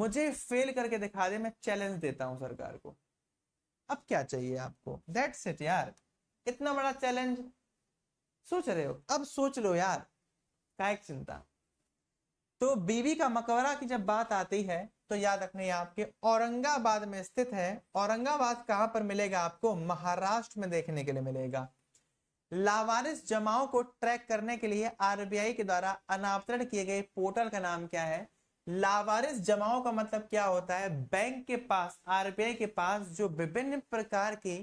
मुझे फेल करके दिखा दे मैं चैलेंज देता हूं सरकार को अब क्या चाहिए आपको दैट्स इट यार इतना बड़ा चैलेंज सोच रहे हो अब सोच लो यार काय चिंता तो बीवी का मकबरा की जब बात आती है तो याद रखने आपके औरंगाबाद में स्थित है औरंगाबाद कहां पर मिलेगा आपको महाराष्ट्र में देखने के लिए मिलेगा लावारिस जमाओं को ट्रैक करने के लिए आरबीआई के द्वारा अनावतरण किए गए पोर्टल का नाम क्या है लावारिस जमाओं का मतलब क्या होता है बैंक के पास आरबीआई के पास जो विभिन्न प्रकार की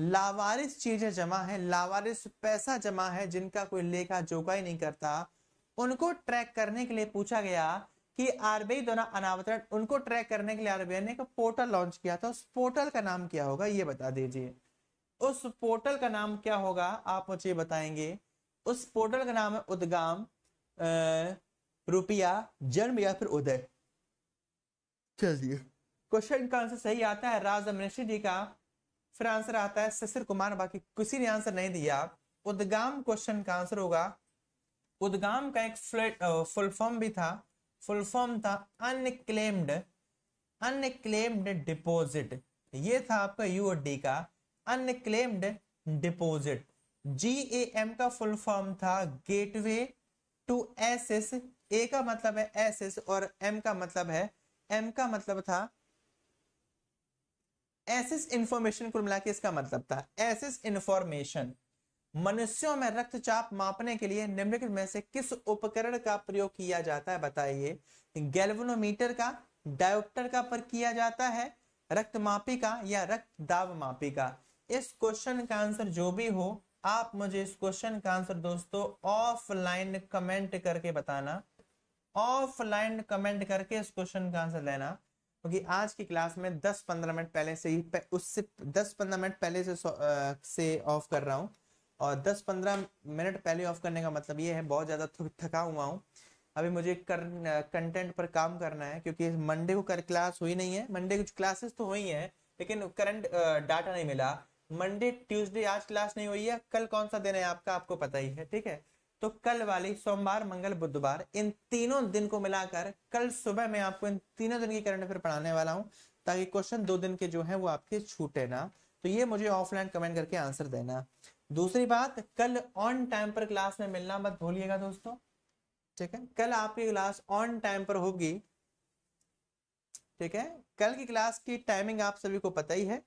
लावारिस चीजें जमा है लावारिस पैसा जमा है जिनका कोई लेखा जोखा ही नहीं करता उनको ट्रैक करने के लिए पूछा गया कि आरबीआई द्वारा अनावतरण उनको ट्रैक करने के लिए आरबीआई ने एक पोर्टल लॉन्च किया था उस पोर्टल का नाम क्या होगा ये बता दीजिए उस पोर्टल का नाम क्या होगा आप मुझे बताएंगे उस पोर्टल का नाम है उदगाम रुपया जन्म या फिर उदय चलिए क्वेश्चन का आंसर सही आता है राज मिनिस्ट्री जी का फिर आंसर आता है शशिर कुमार बाकी किसी ने आंसर नहीं दिया आप उदगाम क्वेश्चन का आंसर होगा उदगाम का एक फुल फॉर्म भी था फुल फॉर्म था अनक्लेम्ड अनक्लेम्ड डिपोजिट ये था आपका यू डी का unclaimed deposit G A M का फुल फॉर्म था gateway to S S A का मतलब है एस एस और एम का मतलब है एम का मतलब था एसिस इंफॉर्मेशन कुल मिला के इसका मतलब था एसिस इंफॉर्मेशन मनुष्यों में रक्तचाप मापने के लिए निम्नलिखित में से किस उपकरण का प्रयोग किया जाता है बताइए गैल्वनोमीटर का डायोप्टर का पर किया जाता है रक्त मापी का या रक्त दाब मापी का इस क्वेश्चन का आंसर जो भी हो आप मुझे इस क्वेश्चन का आंसर दोस्तों ऑफलाइन कमेंट करके बताना ऑफलाइन कमेंट करके इस क्वेश्चन का आंसर लेना क्योंकि आज की क्लास में 10-15 मिनट पहले से ही उससे 10-15 मिनट पहले से आ, से ऑफ कर रहा हूँ और 10-15 मिनट पहले ऑफ करने का मतलब ये है बहुत ज़्यादा थका हुआ हूँ अभी मुझे कर कंटेंट पर काम करना है क्योंकि मंडे को कर क्लास हुई नहीं है मंडे कुछ क्लासेस तो हुई हैं लेकिन करंट डाटा नहीं मिला मंडे ट्यूसडे आज क्लास नहीं हुई है कल कौन सा दिन है आपका आपको पता ही है ठीक है तो कल वाली सोमवार मंगल बुधवार इन तीनों दिन को मिलाकर कल सुबह मैं आपको इन तीनों दिन की करंट अफेयर पढ़ाने वाला हूं ताकि क्वेश्चन दो दिन के जो है वो आपके छूटे ना तो ये मुझे ऑफलाइन कमेंट करके आंसर देना दूसरी बात कल ऑन टाइम पर क्लास में मिलना मत भूलिएगा दोस्तों ठीक है कल आपकी क्लास ऑन टाइम पर होगी ठीक है कल की क्लास की टाइमिंग आप सभी को पता ही है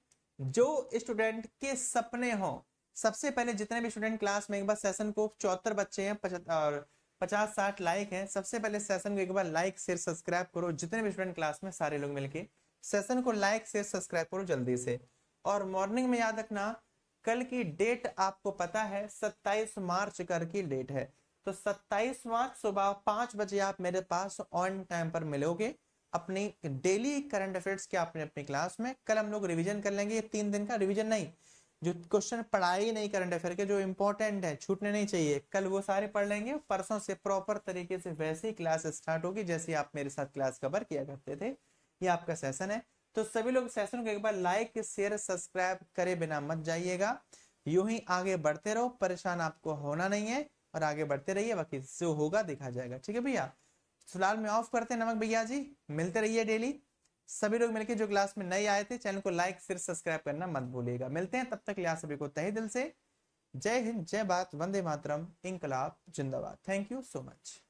जो स्टूडेंट के सपने हों सबसे पहले जितने भी स्टूडेंट क्लास में एक बार सेशन को चौहत्तर बच्चे हैं और पचास साठ लाइक हैं सबसे पहले सेशन को एक बार लाइक शेयर सब्सक्राइब करो जितने भी स्टूडेंट क्लास में सारे लोग मिलके सेशन को लाइक शेयर सब्सक्राइब करो जल्दी से और मॉर्निंग में याद रखना कल की डेट आपको पता है सत्ताईस मार्च कर की डेट है तो सत्ताईस मार्च सुबह पांच बजे आप मेरे पास ऑन टाइम पर मिलोगे अपनी डेली करंट अफेयर्स के आपने अपनी क्लास में कल हम लोग रिविजन कर लेंगे तीन दिन का रिविजन नहीं जो क्वेश्चन पढ़ाए ही नहीं करंट अफेयर के जो इंपॉर्टेंट है छूटने नहीं चाहिए कल वो सारे पढ़ लेंगे परसों से प्रॉपर तरीके से वैसे ही क्लास स्टार्ट होगी जैसे आप मेरे साथ क्लास कवर किया करते थे ये आपका सेशन है तो सभी लोग सेशन को एक बार लाइक शेयर सब्सक्राइब करे बिना मत जाइएगा यू ही आगे बढ़ते रहो परेशान आपको होना नहीं है और आगे बढ़ते रहिए बाकी जो होगा देखा जाएगा ठीक है भैया फिलहाल में ऑफ करते हैं नमक भैया जी मिलते रहिए डेली सभी लोग मिलकर जो क्लास में नए आए थे चैनल को लाइक फिर सब्सक्राइब करना मत भूलिएगा मिलते हैं तब तक लिया सभी को तहे दिल से जय हिंद जय भारत वंदे मातरम इनकलाब जिंदाबाद थैंक यू सो मच